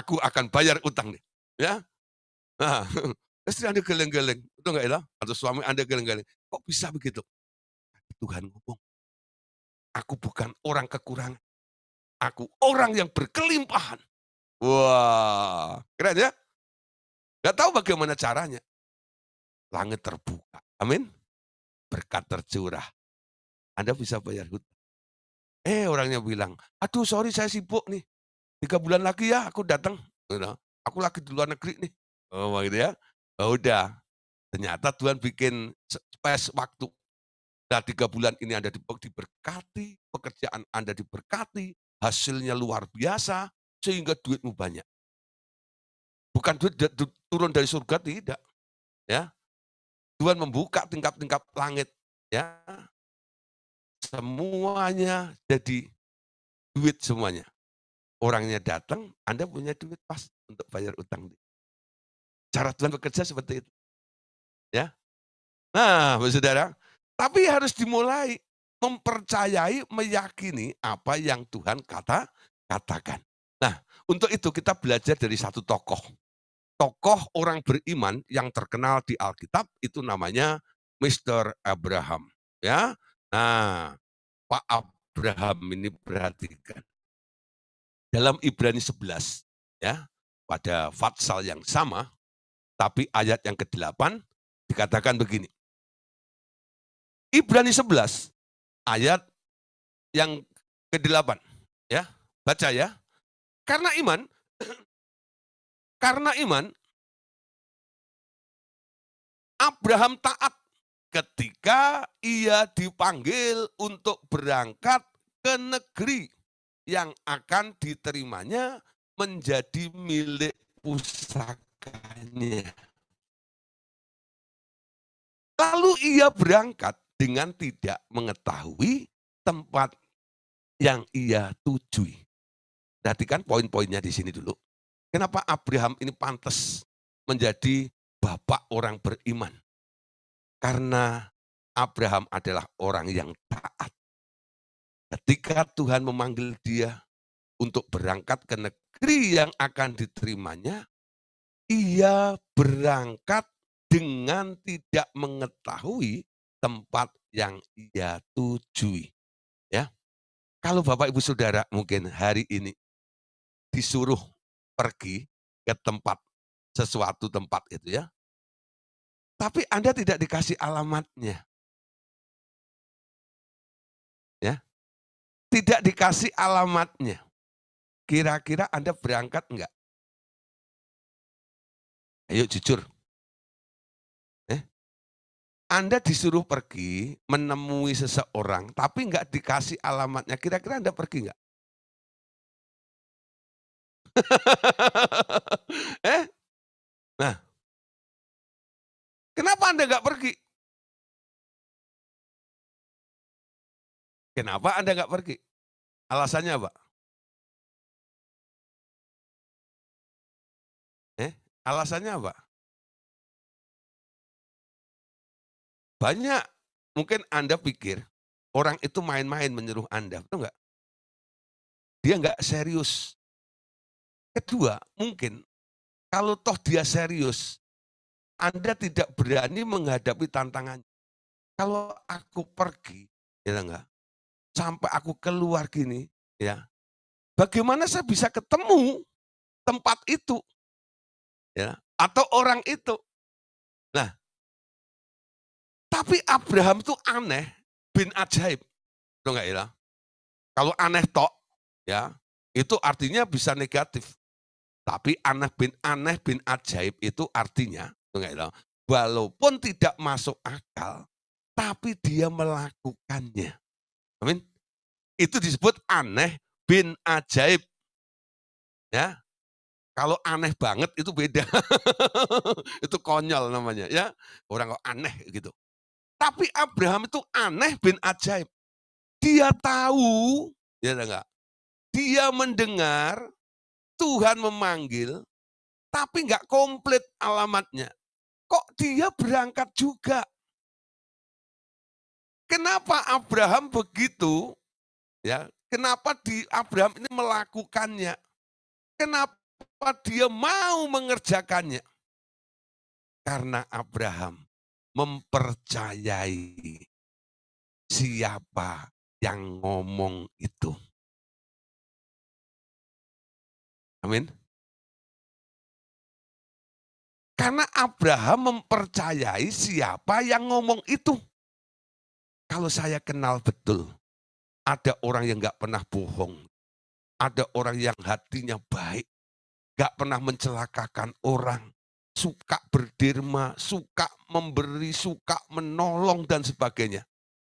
Aku akan bayar utang nih. Ya. Nah, [LAUGHS] istri Anda geleng-geleng. Itu enggak elah? Atau suami Anda geleng-geleng. Kok bisa begitu? Tuhan ngomong. Aku bukan orang kekurangan. Aku orang yang berkelimpahan. Wah, keren ya? Gak tahu bagaimana caranya. Langit terbuka. Amin. Berkat tercurah. Anda bisa bayar hutang. Eh orangnya bilang, aduh sorry saya sibuk nih. Tiga bulan lagi ya aku datang. Aku lagi di luar negeri nih. Oh gitu ya. Oh, udah. Ternyata Tuhan bikin space waktu Nah tiga bulan ini Anda diberkati, pekerjaan Anda diberkati, hasilnya luar biasa, sehingga duitmu banyak. Bukan duit turun dari surga, tidak. Ya, Tuhan membuka tingkap-tingkap langit. ya Semuanya jadi duit semuanya. Orangnya datang, Anda punya duit pas untuk bayar utang. Cara Tuhan bekerja seperti itu. Ya, Nah, saudara, tapi harus dimulai mempercayai, meyakini apa yang Tuhan kata katakan. Nah, untuk itu kita belajar dari satu tokoh. Tokoh orang beriman yang terkenal di Alkitab itu namanya Mr. Abraham, ya. Nah, Pak Abraham ini perhatikan. Dalam Ibrani 11, ya, pada fatsal yang sama, tapi ayat yang ke-8 dikatakan begini. Ibrani 11 ayat yang ke-8 ya. Baca ya. Karena iman [CLEARS THROAT] karena iman Abraham taat ketika ia dipanggil untuk berangkat ke negeri yang akan diterimanya menjadi milik pusakanya. Lalu ia berangkat dengan tidak mengetahui tempat yang ia tuju, Perhatikan poin-poinnya di sini dulu. Kenapa Abraham ini pantas menjadi bapak orang beriman? Karena Abraham adalah orang yang taat. Ketika Tuhan memanggil dia untuk berangkat ke negeri yang akan diterimanya, ia berangkat dengan tidak mengetahui tempat yang ia tujui. Ya. Kalau Bapak Ibu Saudara mungkin hari ini disuruh pergi ke tempat sesuatu tempat itu ya. Tapi Anda tidak dikasih alamatnya. Ya. Tidak dikasih alamatnya. Kira-kira Anda berangkat enggak? Ayo jujur, anda disuruh pergi menemui seseorang, tapi nggak dikasih alamatnya. Kira-kira Anda pergi nggak? [LAUGHS] eh? Nah, kenapa Anda nggak pergi? Kenapa Anda nggak pergi? Alasannya apa? Eh, alasannya apa? Banyak mungkin Anda pikir orang itu main-main menyuruh Anda, betul nggak? Dia nggak serius. Kedua, mungkin kalau toh dia serius, Anda tidak berani menghadapi tantangan. Kalau aku pergi, ya enggak? Sampai aku keluar gini, ya. Bagaimana saya bisa ketemu tempat itu? Ya, atau orang itu? Nah, tapi Abraham itu aneh bin ajaib. Tuh enggak ya? Kalau aneh tok, ya itu artinya bisa negatif. Tapi aneh bin aneh bin ajaib itu artinya, tuh enggak ya? Walaupun tidak masuk akal, tapi dia melakukannya. Amin. Itu disebut aneh bin ajaib. Ya. Kalau aneh banget itu beda. [LAUGHS] itu konyol namanya ya. Orang kok aneh gitu. Tapi Abraham itu aneh bin ajaib. Dia tahu, ya enggak? Dia mendengar Tuhan memanggil, tapi enggak komplit alamatnya. Kok dia berangkat juga? Kenapa Abraham begitu? Ya, kenapa di Abraham ini melakukannya? Kenapa dia mau mengerjakannya? Karena Abraham mempercayai siapa yang ngomong itu. Amin. Karena Abraham mempercayai siapa yang ngomong itu. Kalau saya kenal betul, ada orang yang gak pernah bohong. Ada orang yang hatinya baik. Gak pernah mencelakakan orang suka berderma, suka memberi, suka menolong, dan sebagainya.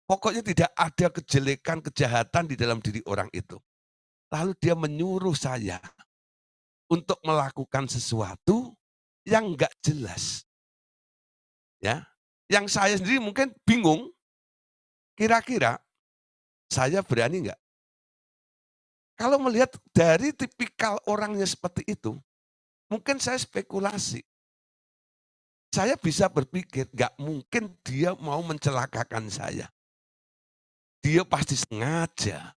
Pokoknya tidak ada kejelekan, kejahatan di dalam diri orang itu. Lalu dia menyuruh saya untuk melakukan sesuatu yang enggak jelas. Ya, yang saya sendiri mungkin bingung, kira-kira saya berani enggak? Kalau melihat dari tipikal orangnya seperti itu, mungkin saya spekulasi, saya bisa berpikir, nggak mungkin dia mau mencelakakan saya. Dia pasti sengaja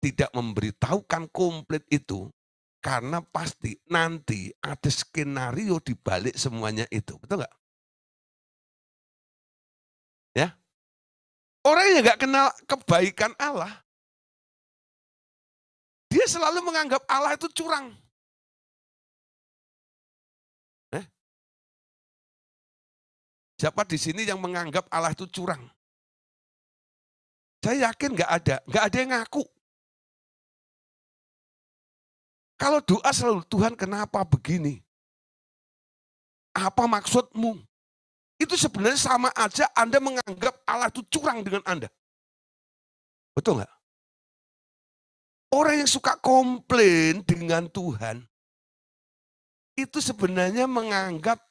tidak memberitahukan komplit itu karena pasti nanti ada skenario di balik semuanya itu. Betul nggak? Ya. Orang yang nggak kenal kebaikan Allah, dia selalu menganggap Allah itu curang. Siapa di sini yang menganggap Allah itu curang? Saya yakin nggak ada, nggak ada yang ngaku. Kalau doa selalu Tuhan kenapa begini? Apa maksudmu? Itu sebenarnya sama aja Anda menganggap Allah itu curang dengan Anda. Betul nggak? Orang yang suka komplain dengan Tuhan, itu sebenarnya menganggap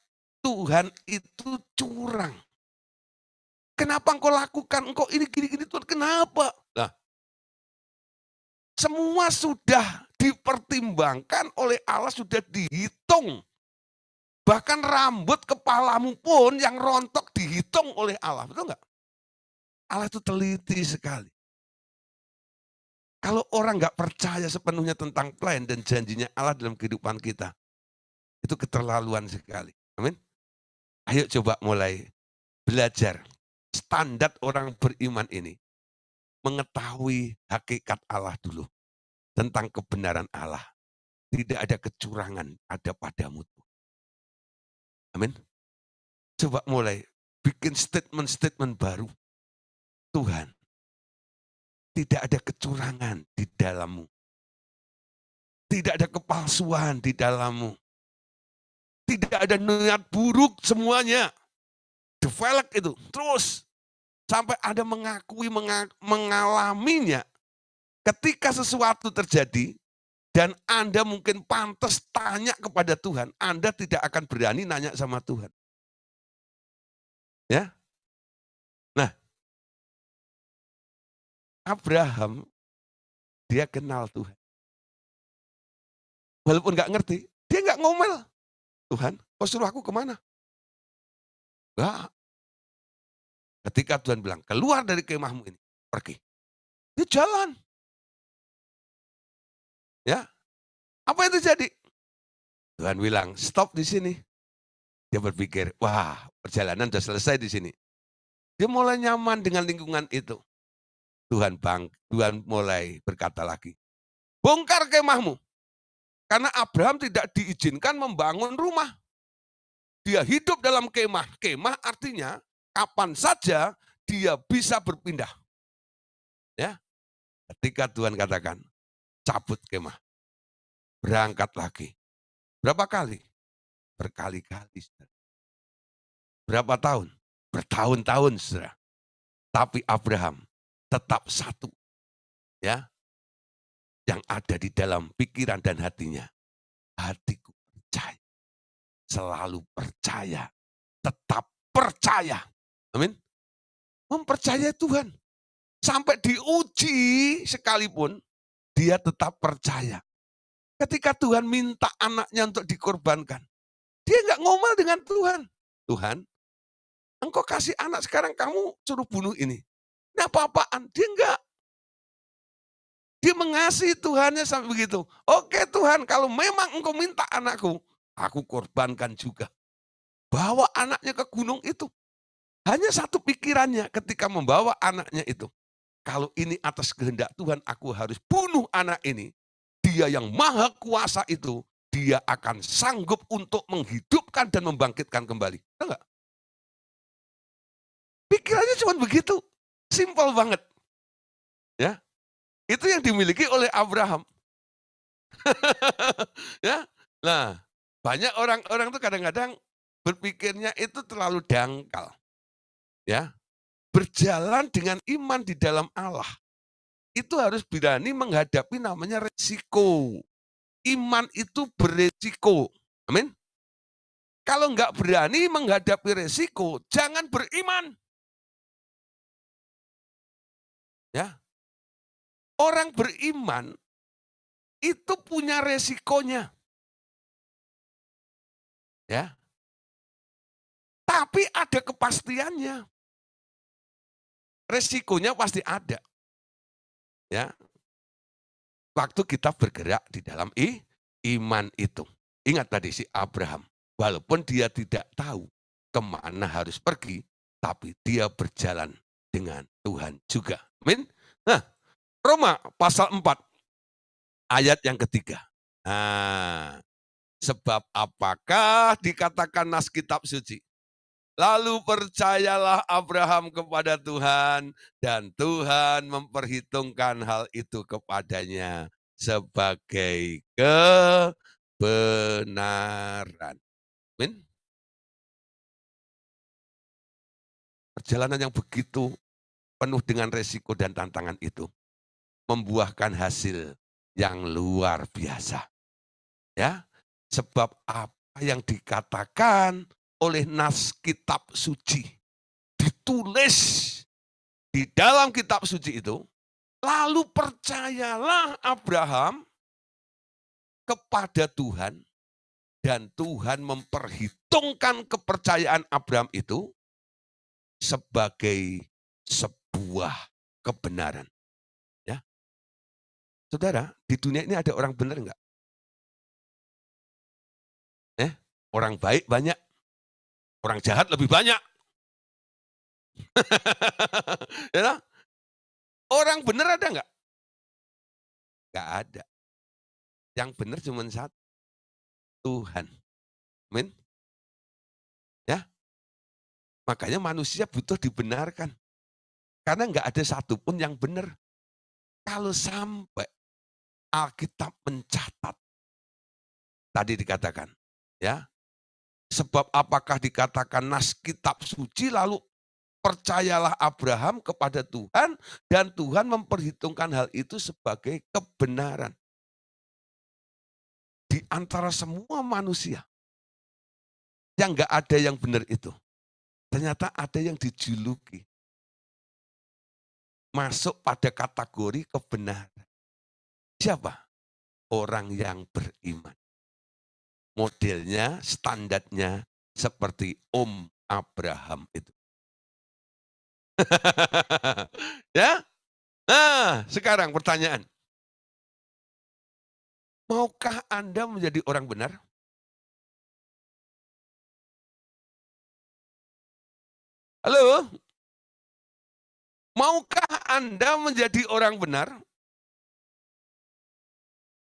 Tuhan itu curang. Kenapa engkau lakukan? Engkau ini gini-gini Tuhan, kenapa? Nah, semua sudah dipertimbangkan oleh Allah, sudah dihitung. Bahkan rambut kepalamu pun yang rontok dihitung oleh Allah. Betul enggak? Allah itu teliti sekali. Kalau orang nggak percaya sepenuhnya tentang plan dan janjinya Allah dalam kehidupan kita, itu keterlaluan sekali. Amin. Ayo coba mulai belajar standar orang beriman ini. Mengetahui hakikat Allah dulu. Tentang kebenaran Allah. Tidak ada kecurangan ada padamu. Amin. Coba mulai bikin statement-statement baru. Tuhan, tidak ada kecurangan di dalammu. Tidak ada kepalsuan di dalammu. Tidak ada niat buruk semuanya. Develop itu. Terus. Sampai ada mengakui, mengalami mengalaminya. Ketika sesuatu terjadi, dan Anda mungkin pantas tanya kepada Tuhan, Anda tidak akan berani nanya sama Tuhan. Ya. Nah, Abraham dia kenal Tuhan. Walaupun nggak ngerti, dia nggak ngomel. Tuhan, kau suruh aku kemana? Enggak. Ketika Tuhan bilang, keluar dari kemahmu ini, pergi. Dia jalan. Ya. Apa yang terjadi? Tuhan bilang, stop di sini. Dia berpikir, wah perjalanan sudah selesai di sini. Dia mulai nyaman dengan lingkungan itu. Tuhan bang, Tuhan mulai berkata lagi, bongkar kemahmu. Karena Abraham tidak diizinkan membangun rumah. Dia hidup dalam kemah. Kemah artinya kapan saja dia bisa berpindah. Ya. Ketika Tuhan katakan, cabut kemah. Berangkat lagi. Berapa kali? Berkali-kali, Berapa tahun? Bertahun-tahun, saudara. Tapi Abraham tetap satu. Ya, yang ada di dalam pikiran dan hatinya. Hatiku percaya. Selalu percaya. Tetap percaya. Amin. Mempercayai Tuhan. Sampai diuji sekalipun, dia tetap percaya. Ketika Tuhan minta anaknya untuk dikorbankan, dia nggak ngomel dengan Tuhan. Tuhan, engkau kasih anak sekarang kamu suruh bunuh ini. Ini apa-apaan. Dia enggak. Dia mengasihi Tuhannya sampai begitu. Oke Tuhan, kalau memang engkau minta anakku, aku korbankan juga. Bawa anaknya ke gunung itu. Hanya satu pikirannya ketika membawa anaknya itu. Kalau ini atas kehendak Tuhan, aku harus bunuh anak ini. Dia yang maha kuasa itu, dia akan sanggup untuk menghidupkan dan membangkitkan kembali. Enggak? Pikirannya cuma begitu. Simpel banget. Ya, itu yang dimiliki oleh Abraham. [LAUGHS] ya, nah banyak orang-orang tuh kadang-kadang berpikirnya itu terlalu dangkal. Ya, berjalan dengan iman di dalam Allah itu harus berani menghadapi namanya resiko. Iman itu beresiko. Amin. Kalau enggak berani menghadapi resiko, jangan beriman. Ya, Orang beriman itu punya resikonya. Ya. Tapi ada kepastiannya. Resikonya pasti ada. Ya. Waktu kita bergerak di dalam i, iman itu. Ingat tadi si Abraham. Walaupun dia tidak tahu kemana harus pergi, tapi dia berjalan dengan Tuhan juga. Amin. Nah, Roma pasal 4 ayat yang ketiga. Nah, sebab apakah dikatakan nas kitab suci? Lalu percayalah Abraham kepada Tuhan dan Tuhan memperhitungkan hal itu kepadanya sebagai kebenaran. Amin. Perjalanan yang begitu penuh dengan resiko dan tantangan itu membuahkan hasil yang luar biasa. Ya, sebab apa yang dikatakan oleh nas kitab suci ditulis di dalam kitab suci itu, lalu percayalah Abraham kepada Tuhan dan Tuhan memperhitungkan kepercayaan Abraham itu sebagai sebuah kebenaran. Saudara, di dunia ini ada orang benar enggak? Eh, orang baik banyak, orang jahat lebih banyak. [LAUGHS] ya, orang benar ada enggak? Enggak ada. Yang benar cuma satu. Tuhan. Amin. Ya. Makanya manusia butuh dibenarkan. Karena enggak ada satupun yang benar. Kalau sampai Alkitab mencatat. Tadi dikatakan, ya. Sebab apakah dikatakan nas kitab suci lalu percayalah Abraham kepada Tuhan dan Tuhan memperhitungkan hal itu sebagai kebenaran. Di antara semua manusia yang nggak ada yang benar itu. Ternyata ada yang dijuluki masuk pada kategori kebenaran. Siapa? Orang yang beriman. Modelnya, standarnya seperti Om Abraham itu. [LAUGHS] ya? Nah, sekarang pertanyaan. Maukah Anda menjadi orang benar? Halo? Maukah Anda menjadi orang benar?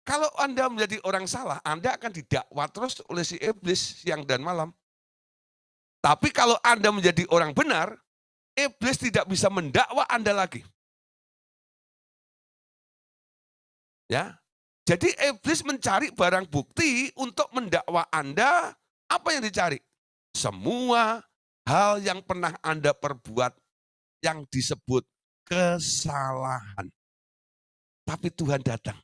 Kalau Anda menjadi orang salah, Anda akan didakwa terus oleh si iblis siang dan malam. Tapi kalau Anda menjadi orang benar, iblis tidak bisa mendakwa Anda lagi. Ya. Jadi iblis mencari barang bukti untuk mendakwa Anda, apa yang dicari? Semua hal yang pernah Anda perbuat yang disebut kesalahan. Tapi Tuhan datang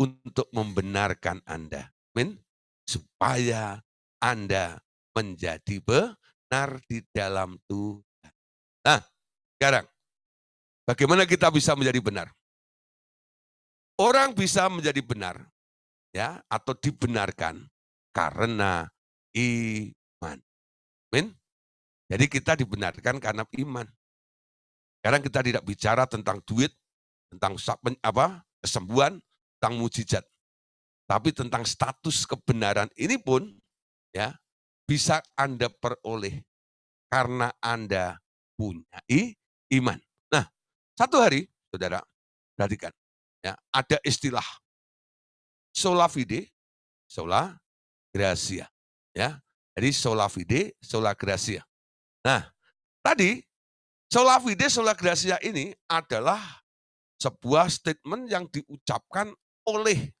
untuk membenarkan Anda. Amin. Supaya Anda menjadi benar di dalam Tuhan. Nah, sekarang bagaimana kita bisa menjadi benar? Orang bisa menjadi benar ya atau dibenarkan karena iman. Amin. Jadi kita dibenarkan karena iman. Sekarang kita tidak bicara tentang duit, tentang apa kesembuhan, tentang mujizat, tapi tentang status kebenaran ini pun ya bisa Anda peroleh karena Anda punya iman. Nah, satu hari, saudara, perhatikan, ya, ada istilah sola fide, sola gracia. Ya, jadi sola fide, sola gracia. Nah, tadi sola fide, sola gracia ini adalah sebuah statement yang diucapkan oleh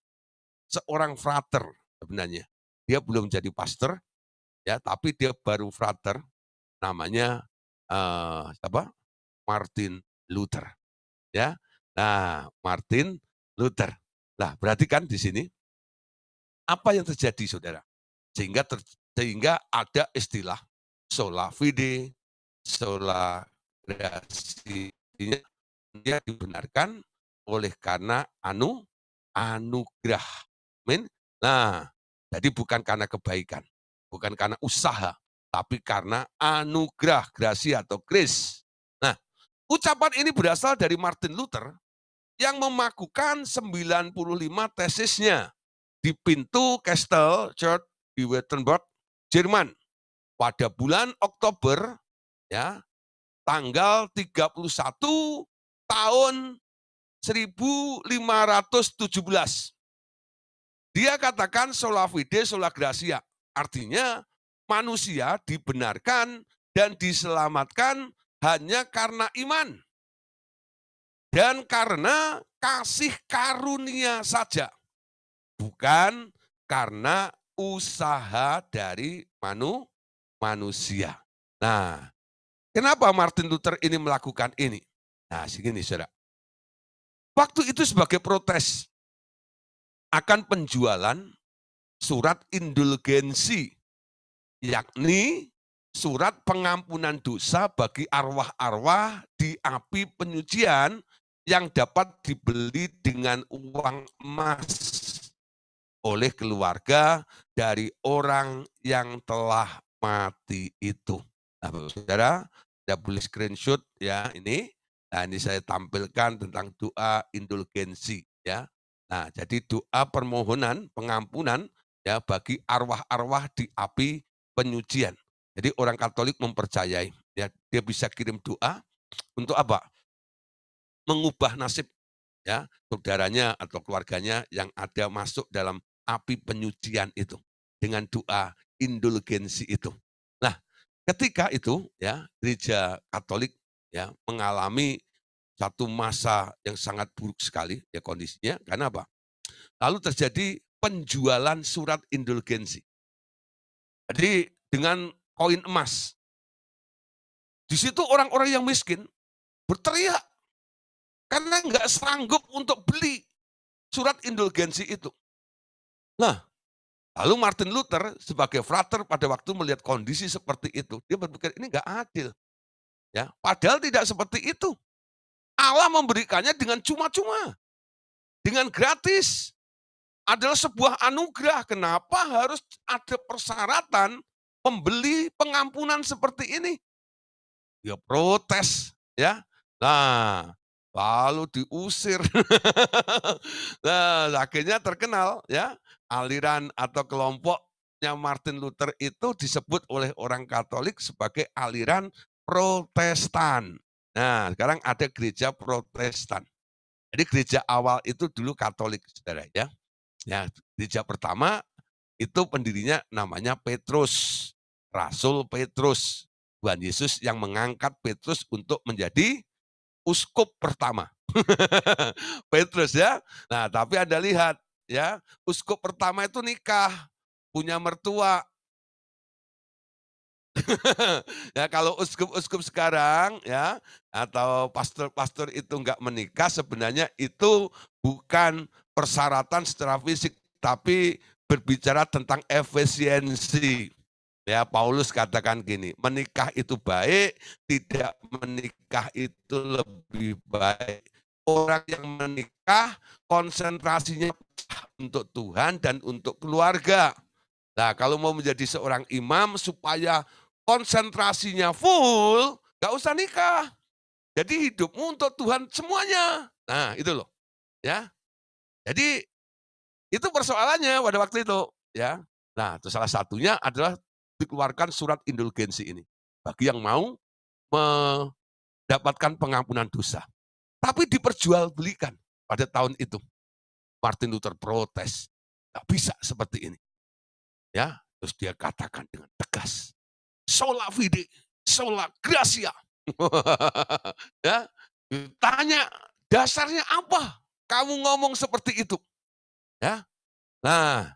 seorang frater sebenarnya. Dia belum jadi pastor, ya, tapi dia baru frater, namanya uh, apa? Martin Luther, ya. Nah, Martin Luther. Nah, berarti kan di sini apa yang terjadi, saudara? Sehingga ter, sehingga ada istilah sola fide, sola gratinya dia dibenarkan oleh karena anu anugerah. Amin. Nah, jadi bukan karena kebaikan, bukan karena usaha, tapi karena anugerah, grasi atau kris. Nah, ucapan ini berasal dari Martin Luther yang memakukan 95 tesisnya di pintu kastel Church di Wittenberg, Jerman. Pada bulan Oktober ya, tanggal 31 tahun 1517. Dia katakan sola fide, sola gracia. Artinya manusia dibenarkan dan diselamatkan hanya karena iman. Dan karena kasih karunia saja. Bukan karena usaha dari manu, manusia. Nah, kenapa Martin Luther ini melakukan ini? Nah, segini saudara. Waktu itu sebagai protes akan penjualan surat indulgensi, yakni surat pengampunan dosa bagi arwah-arwah di api penyucian yang dapat dibeli dengan uang emas oleh keluarga dari orang yang telah mati itu. Nah, Saudara, Anda boleh screenshot ya ini. Nah, ini saya tampilkan tentang doa indulgensi ya. Nah, jadi doa permohonan pengampunan ya bagi arwah-arwah di api penyucian. Jadi orang Katolik mempercayai ya dia bisa kirim doa untuk apa? Mengubah nasib ya saudaranya atau keluarganya yang ada masuk dalam api penyucian itu dengan doa indulgensi itu. Nah, ketika itu ya gereja Katolik ya mengalami satu masa yang sangat buruk sekali ya kondisinya karena apa? Lalu terjadi penjualan surat indulgensi. Jadi dengan koin emas. Di situ orang-orang yang miskin berteriak karena nggak sanggup untuk beli surat indulgensi itu. Nah, lalu Martin Luther sebagai frater pada waktu melihat kondisi seperti itu, dia berpikir ini nggak adil. Ya, padahal tidak seperti itu. Allah memberikannya dengan cuma-cuma. Dengan gratis. Adalah sebuah anugerah. Kenapa harus ada persyaratan pembeli pengampunan seperti ini? Ya protes, ya. Nah, lalu diusir. [LAUGHS] nah, akhirnya terkenal ya, aliran atau kelompoknya Martin Luther itu disebut oleh orang Katolik sebagai aliran Protestan. Nah, sekarang ada gereja Protestan. Jadi gereja awal itu dulu Katolik, saudara ya. Ya, gereja pertama itu pendirinya namanya Petrus, Rasul Petrus. Tuhan Yesus yang mengangkat Petrus untuk menjadi uskup pertama. [LAUGHS] Petrus ya. Nah, tapi Anda lihat ya, uskup pertama itu nikah, punya mertua, [LAUGHS] ya kalau uskup-uskup sekarang ya atau pastor-pastor itu nggak menikah sebenarnya itu bukan persyaratan secara fisik tapi berbicara tentang efisiensi. Ya Paulus katakan gini, menikah itu baik, tidak menikah itu lebih baik. Orang yang menikah konsentrasinya untuk Tuhan dan untuk keluarga. Nah, kalau mau menjadi seorang imam supaya konsentrasinya full, gak usah nikah. Jadi hidupmu untuk Tuhan semuanya. Nah, itu loh. Ya. Jadi itu persoalannya pada waktu itu, ya. Nah, itu salah satunya adalah dikeluarkan surat indulgensi ini bagi yang mau mendapatkan pengampunan dosa. Tapi diperjualbelikan pada tahun itu. Martin Luther protes. Tidak bisa seperti ini. Ya, terus dia katakan dengan tegas sola vide, sola gracia. [LAUGHS] ya, tanya dasarnya apa kamu ngomong seperti itu? Ya. Nah,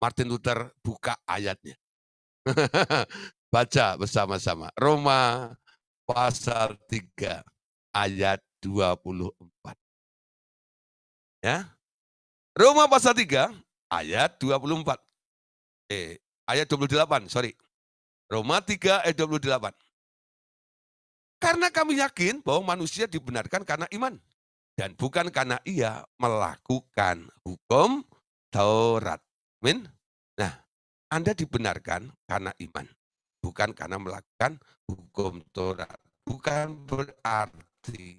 Martin Luther buka ayatnya. [LAUGHS] Baca bersama-sama. Roma pasal 3 ayat 24. Ya. Roma pasal 3 ayat 24. Eh, ayat 28, sorry. Roma 3 ayat 28. Karena kami yakin bahwa manusia dibenarkan karena iman dan bukan karena ia melakukan hukum Taurat. Amin. Nah, Anda dibenarkan karena iman, bukan karena melakukan hukum Taurat. Bukan berarti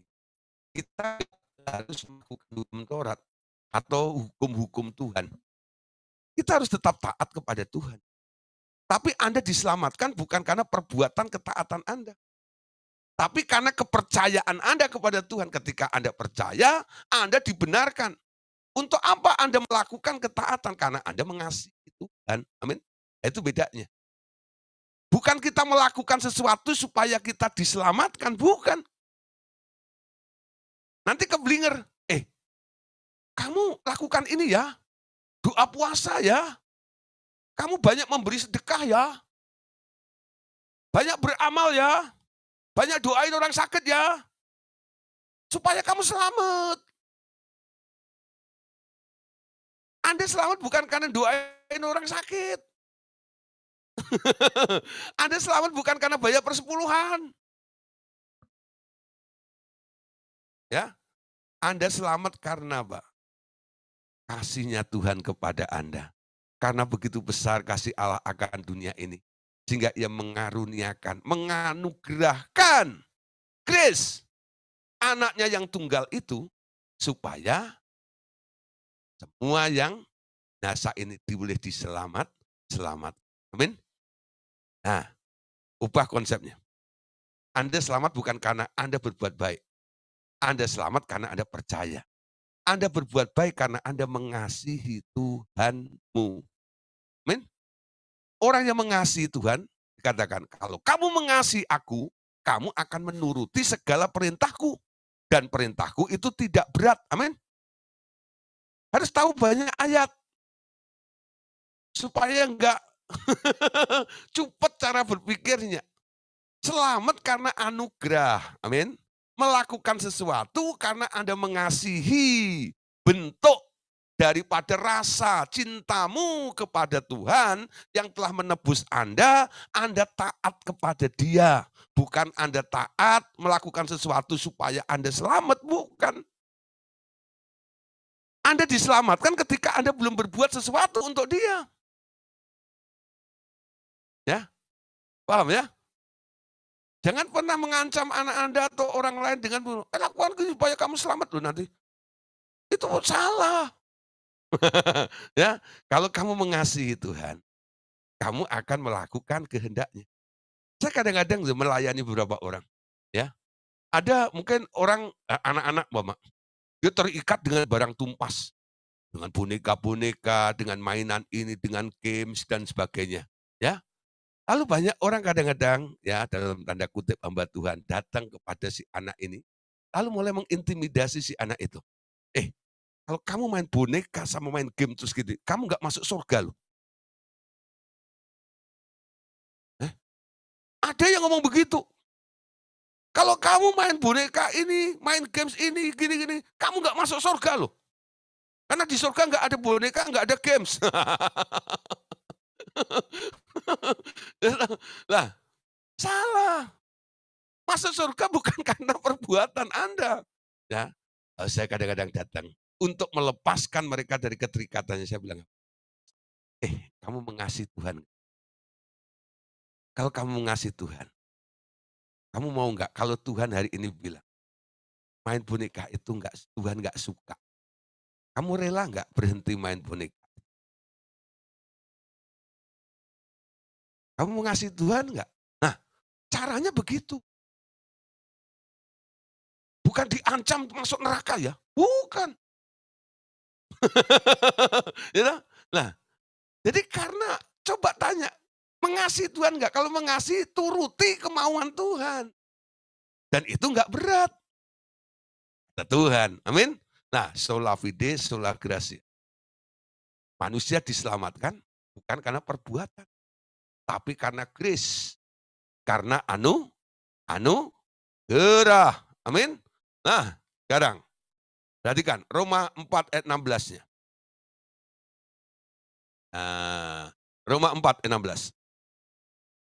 kita harus melakukan hukum Taurat atau hukum-hukum Tuhan. Kita harus tetap taat kepada Tuhan. Tapi Anda diselamatkan bukan karena perbuatan ketaatan Anda. Tapi karena kepercayaan Anda kepada Tuhan. Ketika Anda percaya, Anda dibenarkan. Untuk apa Anda melakukan ketaatan? Karena Anda mengasihi Tuhan. Amin. Nah, itu bedanya. Bukan kita melakukan sesuatu supaya kita diselamatkan. Bukan. Nanti keblinger. Eh, kamu lakukan ini ya. Doa puasa ya. Kamu banyak memberi sedekah ya. Banyak beramal ya. Banyak doain orang sakit ya. Supaya kamu selamat. Anda selamat bukan karena doain orang sakit. [LAUGHS] Anda selamat bukan karena banyak persepuluhan. Ya. Anda selamat karena apa? Kasihnya Tuhan kepada Anda. Karena begitu besar kasih Allah akan dunia ini. Sehingga ia mengaruniakan, menganugerahkan Chris, anaknya yang tunggal itu supaya semua yang nasa ini boleh diselamat, selamat. Amin. Nah, ubah konsepnya. Anda selamat bukan karena Anda berbuat baik. Anda selamat karena Anda percaya. Anda berbuat baik karena Anda mengasihi Tuhanmu. Amin. Orang yang mengasihi Tuhan, dikatakan, kalau kamu mengasihi aku, kamu akan menuruti segala perintahku. Dan perintahku itu tidak berat. Amin. Harus tahu banyak ayat. Supaya enggak [LAUGHS] cepat cara berpikirnya. Selamat karena anugerah. Amin melakukan sesuatu karena Anda mengasihi bentuk daripada rasa cintamu kepada Tuhan yang telah menebus Anda, Anda taat kepada Dia, bukan Anda taat melakukan sesuatu supaya Anda selamat, bukan. Anda diselamatkan ketika Anda belum berbuat sesuatu untuk Dia. Ya. Paham ya? Jangan pernah mengancam anak Anda atau orang lain dengan eh, lakukan supaya kamu selamat loh nanti. Itu salah. [LAUGHS] ya, kalau kamu mengasihi Tuhan, kamu akan melakukan kehendaknya. Saya kadang-kadang melayani beberapa orang, ya. Ada mungkin orang eh, anak-anak Bapak, dia terikat dengan barang tumpas, dengan boneka-boneka, dengan mainan ini, dengan games dan sebagainya, ya. Lalu banyak orang kadang-kadang ya dalam tanda kutip hamba Tuhan datang kepada si anak ini, lalu mulai mengintimidasi si anak itu. Eh, kalau kamu main boneka sama main game terus gitu, kamu nggak masuk surga loh. Eh? Ada yang ngomong begitu. Kalau kamu main boneka ini, main games ini, gini-gini, kamu nggak masuk surga loh. Karena di surga nggak ada boneka, nggak ada games. [LAUGHS] [LAUGHS] lah, salah. Masuk surga bukan [LAUGHS] karena perbuatan Anda. Ya, eh, saya kadang-kadang datang untuk melepaskan mereka dari keterikatannya. Saya bilang, eh kamu mengasihi Tuhan. Kalau kamu mengasihi Tuhan, kamu mau nggak kalau Tuhan hari ini bilang, main boneka itu nggak Tuhan nggak suka. Kamu rela nggak berhenti main boneka? Kamu mengasihi Tuhan enggak? Nah, caranya begitu. Bukan diancam masuk neraka ya. Bukan. [LAUGHS] ya, nah, jadi karena coba tanya, mengasihi Tuhan enggak? Kalau mengasihi, turuti kemauan Tuhan. Dan itu enggak berat. Ada Tuhan. Amin. Nah, sola fide, sola gracia. Manusia diselamatkan bukan karena perbuatan tapi karena grace. Karena anu, anu, gerah. Amin. Nah, sekarang. Perhatikan, Roma 4 ayat 16-nya. Nah, Roma 4 ayat 16.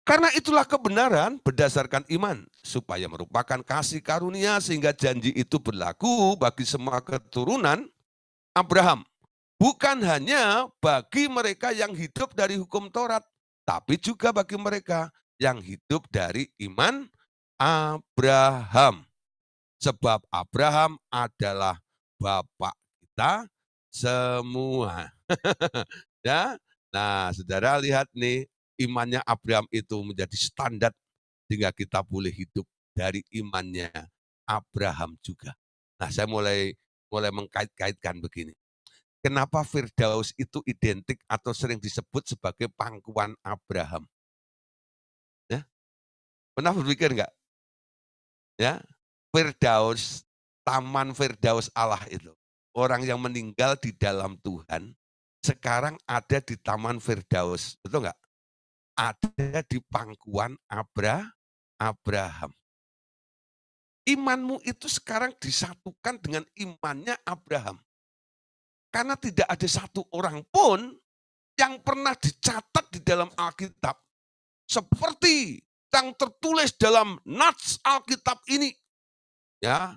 Karena itulah kebenaran berdasarkan iman, supaya merupakan kasih karunia sehingga janji itu berlaku bagi semua keturunan Abraham. Bukan hanya bagi mereka yang hidup dari hukum Taurat, tapi juga bagi mereka yang hidup dari iman Abraham. Sebab Abraham adalah bapak kita semua. [LAUGHS] ya. Nah, Saudara lihat nih imannya Abraham itu menjadi standar sehingga kita boleh hidup dari imannya Abraham juga. Nah, saya mulai mulai mengkait-kaitkan begini. Kenapa Firdaus itu identik atau sering disebut sebagai pangkuan Abraham? Ya. Pernah berpikir enggak? Ya. Firdaus, taman Firdaus Allah itu. Orang yang meninggal di dalam Tuhan, sekarang ada di taman Firdaus. Betul enggak? Ada di pangkuan Abra, Abraham imanmu itu sekarang disatukan dengan imannya Abraham. Karena tidak ada satu orang pun yang pernah dicatat di dalam Alkitab seperti yang tertulis dalam nats Alkitab ini. Ya.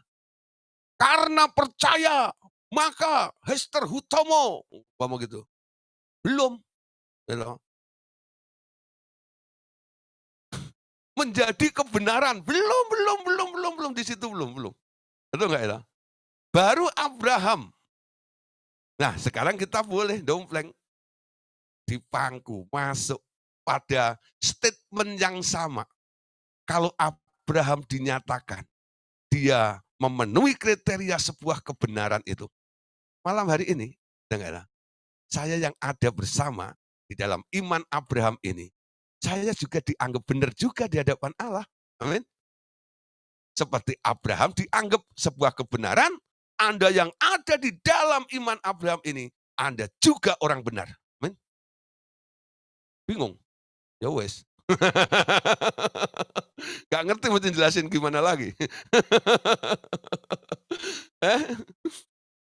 Karena percaya maka Hester Hutomo umpama gitu. Belum. You Menjadi kebenaran. Belum, belum, belum, belum, belum di situ belum, belum. Betul enggak ya? Baru Abraham Nah, sekarang kita boleh dompleng di pangku masuk pada statement yang sama. Kalau Abraham dinyatakan dia memenuhi kriteria sebuah kebenaran itu. Malam hari ini, dengar, saya yang ada bersama di dalam iman Abraham ini, saya juga dianggap benar juga di hadapan Allah. Amin. Seperti Abraham dianggap sebuah kebenaran, anda yang ada di dalam iman Abraham ini, Anda juga orang benar. Men? Bingung? Ya wes. [LAUGHS] Gak ngerti mesti jelasin gimana lagi. [LAUGHS] eh?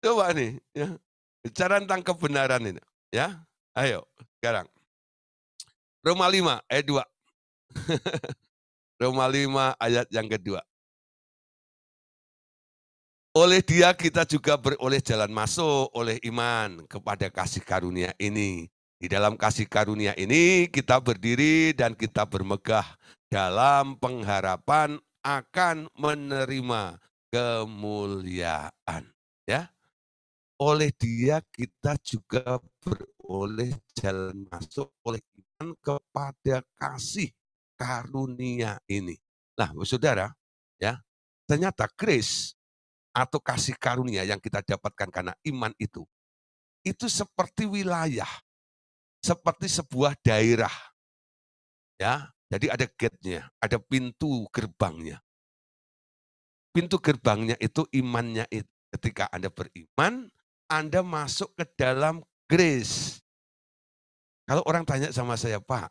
Coba nih, ya. bicara tentang kebenaran ini. Ya, ayo sekarang. Roma 5 ayat 2. [LAUGHS] Roma 5 ayat yang kedua. Oleh dia kita juga beroleh jalan masuk oleh iman kepada kasih karunia ini. Di dalam kasih karunia ini kita berdiri dan kita bermegah dalam pengharapan akan menerima kemuliaan. Ya, oleh dia kita juga beroleh jalan masuk oleh iman kepada kasih karunia ini. Nah, saudara, ya ternyata Kris atau kasih karunia yang kita dapatkan karena iman itu, itu seperti wilayah, seperti sebuah daerah. Ya, jadi ada gate-nya, ada pintu gerbangnya. Pintu gerbangnya itu imannya itu. Ketika Anda beriman, Anda masuk ke dalam grace. Kalau orang tanya sama saya, Pak,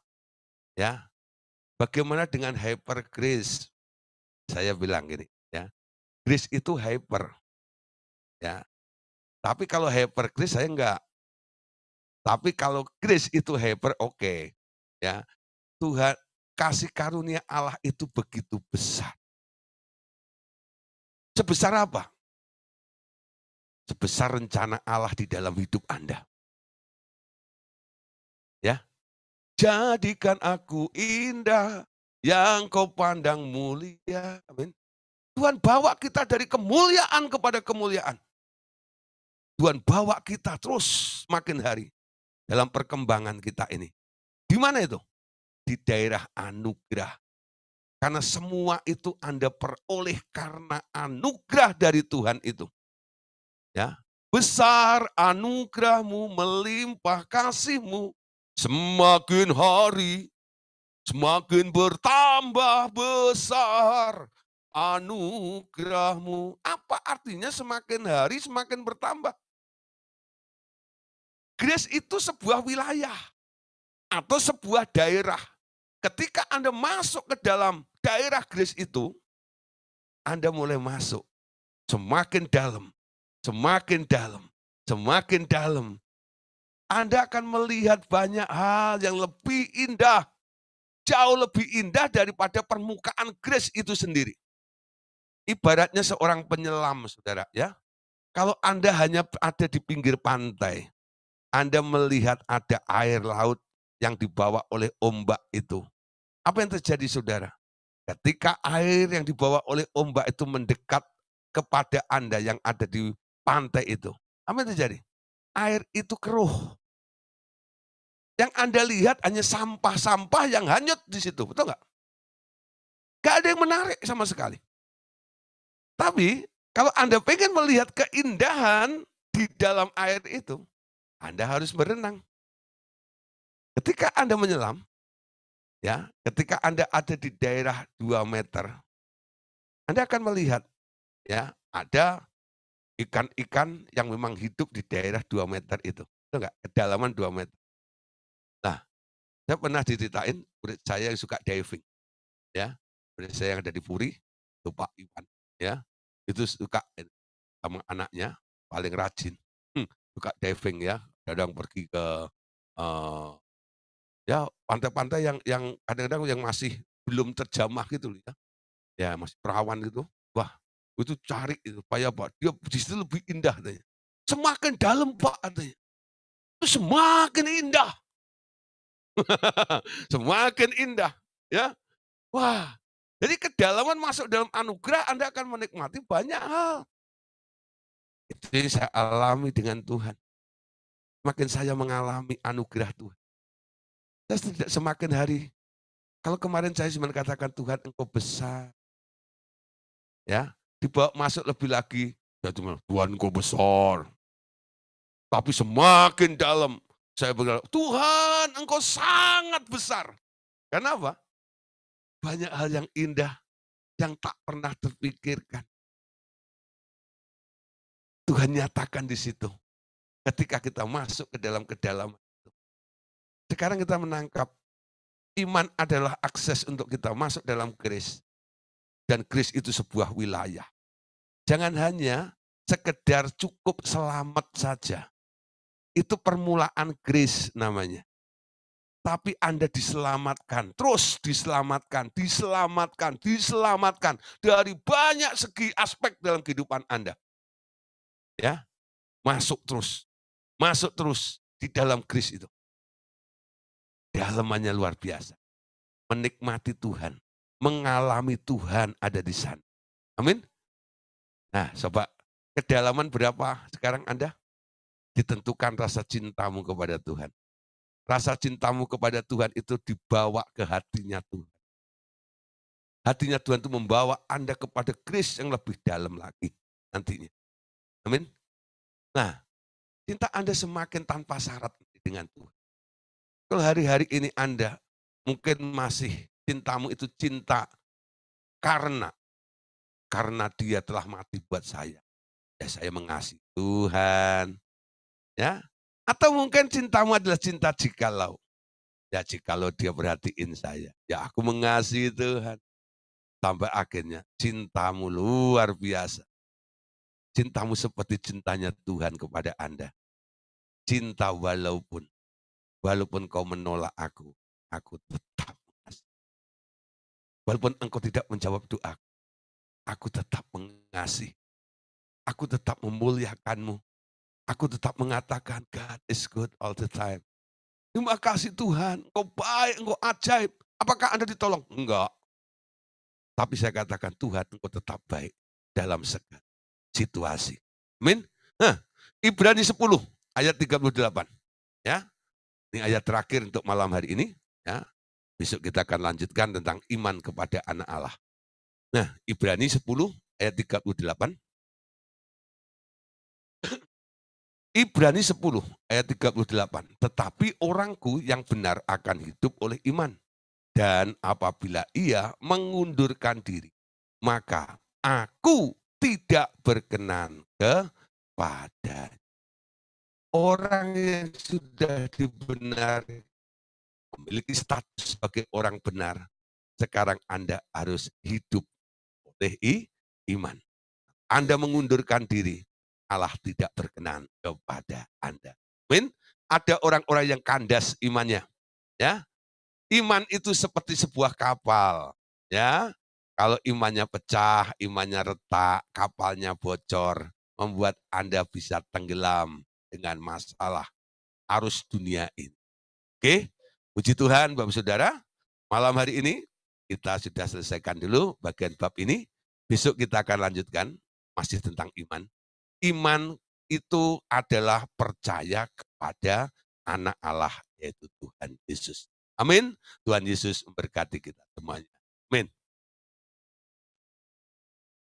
ya, bagaimana dengan hyper grace? Saya bilang gini, Grace itu hyper. Ya. Tapi kalau hyper Grace saya enggak. Tapi kalau Grace itu hyper oke. Okay. Ya. Tuhan kasih karunia Allah itu begitu besar. Sebesar apa? Sebesar rencana Allah di dalam hidup Anda. Ya. Jadikan aku indah yang kau pandang mulia. Amin. Tuhan bawa kita dari kemuliaan kepada kemuliaan. Tuhan bawa kita terus makin hari dalam perkembangan kita ini. Di mana itu? Di daerah anugerah. Karena semua itu Anda peroleh karena anugerah dari Tuhan itu. Ya, besar anugerahmu melimpah kasihmu semakin hari semakin bertambah besar anugerahmu. Apa artinya semakin hari semakin bertambah? Grace itu sebuah wilayah atau sebuah daerah. Ketika Anda masuk ke dalam daerah grace itu, Anda mulai masuk semakin dalam, semakin dalam, semakin dalam. Anda akan melihat banyak hal yang lebih indah, jauh lebih indah daripada permukaan grace itu sendiri ibaratnya seorang penyelam, saudara. Ya, kalau Anda hanya ada di pinggir pantai, Anda melihat ada air laut yang dibawa oleh ombak itu. Apa yang terjadi, saudara? Ketika air yang dibawa oleh ombak itu mendekat kepada Anda yang ada di pantai itu, apa yang terjadi? Air itu keruh. Yang Anda lihat hanya sampah-sampah yang hanyut di situ, betul nggak? Gak ada yang menarik sama sekali. Tapi kalau Anda pengen melihat keindahan di dalam air itu, Anda harus berenang. Ketika Anda menyelam, ya, ketika Anda ada di daerah 2 meter, Anda akan melihat ya, ada ikan-ikan yang memang hidup di daerah 2 meter itu. Itu enggak kedalaman 2 meter. Nah, saya pernah diceritain murid saya yang suka diving. Ya, murid saya yang ada di Puri, itu Pak Iwan, ya itu suka eh, sama anaknya paling rajin hmm, suka diving ya kadang pergi ke uh, ya pantai-pantai yang yang kadang-kadang yang masih belum terjamah gitu ya ya masih perawan gitu wah itu cari itu pak ya pak dia di situ lebih indah katanya semakin dalam pak katanya itu semakin indah [LAUGHS] semakin indah ya wah jadi kedalaman masuk dalam anugerah Anda akan menikmati banyak hal. Itu yang saya alami dengan Tuhan. Makin saya mengalami anugerah Tuhan. Saya tidak semakin hari. Kalau kemarin saya cuma katakan Tuhan engkau besar. Ya, dibawa masuk lebih lagi. Ya cuma Tuhan engkau besar. Tapi semakin dalam saya berkata, Tuhan engkau sangat besar. Kenapa? apa? Banyak hal yang indah yang tak pernah terpikirkan. Tuhan nyatakan di situ. Ketika kita masuk ke dalam kedalaman itu. Sekarang kita menangkap iman adalah akses untuk kita masuk dalam grace. Dan grace itu sebuah wilayah. Jangan hanya sekedar cukup selamat saja. Itu permulaan grace namanya tapi Anda diselamatkan, terus diselamatkan, diselamatkan, diselamatkan dari banyak segi aspek dalam kehidupan Anda. Ya, masuk terus, masuk terus di dalam Kris itu. Dalamannya luar biasa. Menikmati Tuhan, mengalami Tuhan ada di sana. Amin. Nah, sobat, kedalaman berapa sekarang Anda? Ditentukan rasa cintamu kepada Tuhan. Rasa cintamu kepada Tuhan itu dibawa ke hatinya Tuhan. Hatinya Tuhan itu membawa Anda kepada Kristus yang lebih dalam lagi nantinya. Amin. Nah, cinta Anda semakin tanpa syarat dengan Tuhan. Kalau hari-hari ini Anda mungkin masih cintamu itu cinta karena karena dia telah mati buat saya. Ya saya mengasihi Tuhan. Ya, atau mungkin cintamu adalah cinta jikalau. Ya jikalau dia perhatiin saya. Ya aku mengasihi Tuhan. Sampai akhirnya cintamu luar biasa. Cintamu seperti cintanya Tuhan kepada Anda. Cinta walaupun. Walaupun kau menolak aku. Aku tetap mengasihi. Walaupun engkau tidak menjawab doa Aku tetap mengasihi. Aku tetap memuliakanmu. Aku tetap mengatakan God is good all the time. Terima kasih Tuhan, engkau baik, engkau ajaib. Apakah Anda ditolong? Enggak. Tapi saya katakan Tuhan engkau tetap baik dalam segala situasi. Amin. Nah, Ibrani 10 ayat 38. Ya. Ini ayat terakhir untuk malam hari ini, ya. Besok kita akan lanjutkan tentang iman kepada anak Allah. Nah, Ibrani 10 ayat 38. Ibrani 10 ayat 38. Tetapi orangku yang benar akan hidup oleh iman. Dan apabila ia mengundurkan diri, maka aku tidak berkenan kepada orang yang sudah dibenar memiliki status sebagai orang benar. Sekarang Anda harus hidup oleh iman. Anda mengundurkan diri, Allah tidak berkenan kepada Anda. Min, ada orang-orang yang kandas imannya. Ya. Iman itu seperti sebuah kapal, ya. Kalau imannya pecah, imannya retak, kapalnya bocor, membuat Anda bisa tenggelam dengan masalah arus dunia ini. Oke, puji Tuhan Bapak Saudara, malam hari ini kita sudah selesaikan dulu bagian bab ini. Besok kita akan lanjutkan masih tentang iman iman itu adalah percaya kepada anak Allah yaitu Tuhan Yesus. Amin. Tuhan Yesus memberkati kita semuanya. Amin.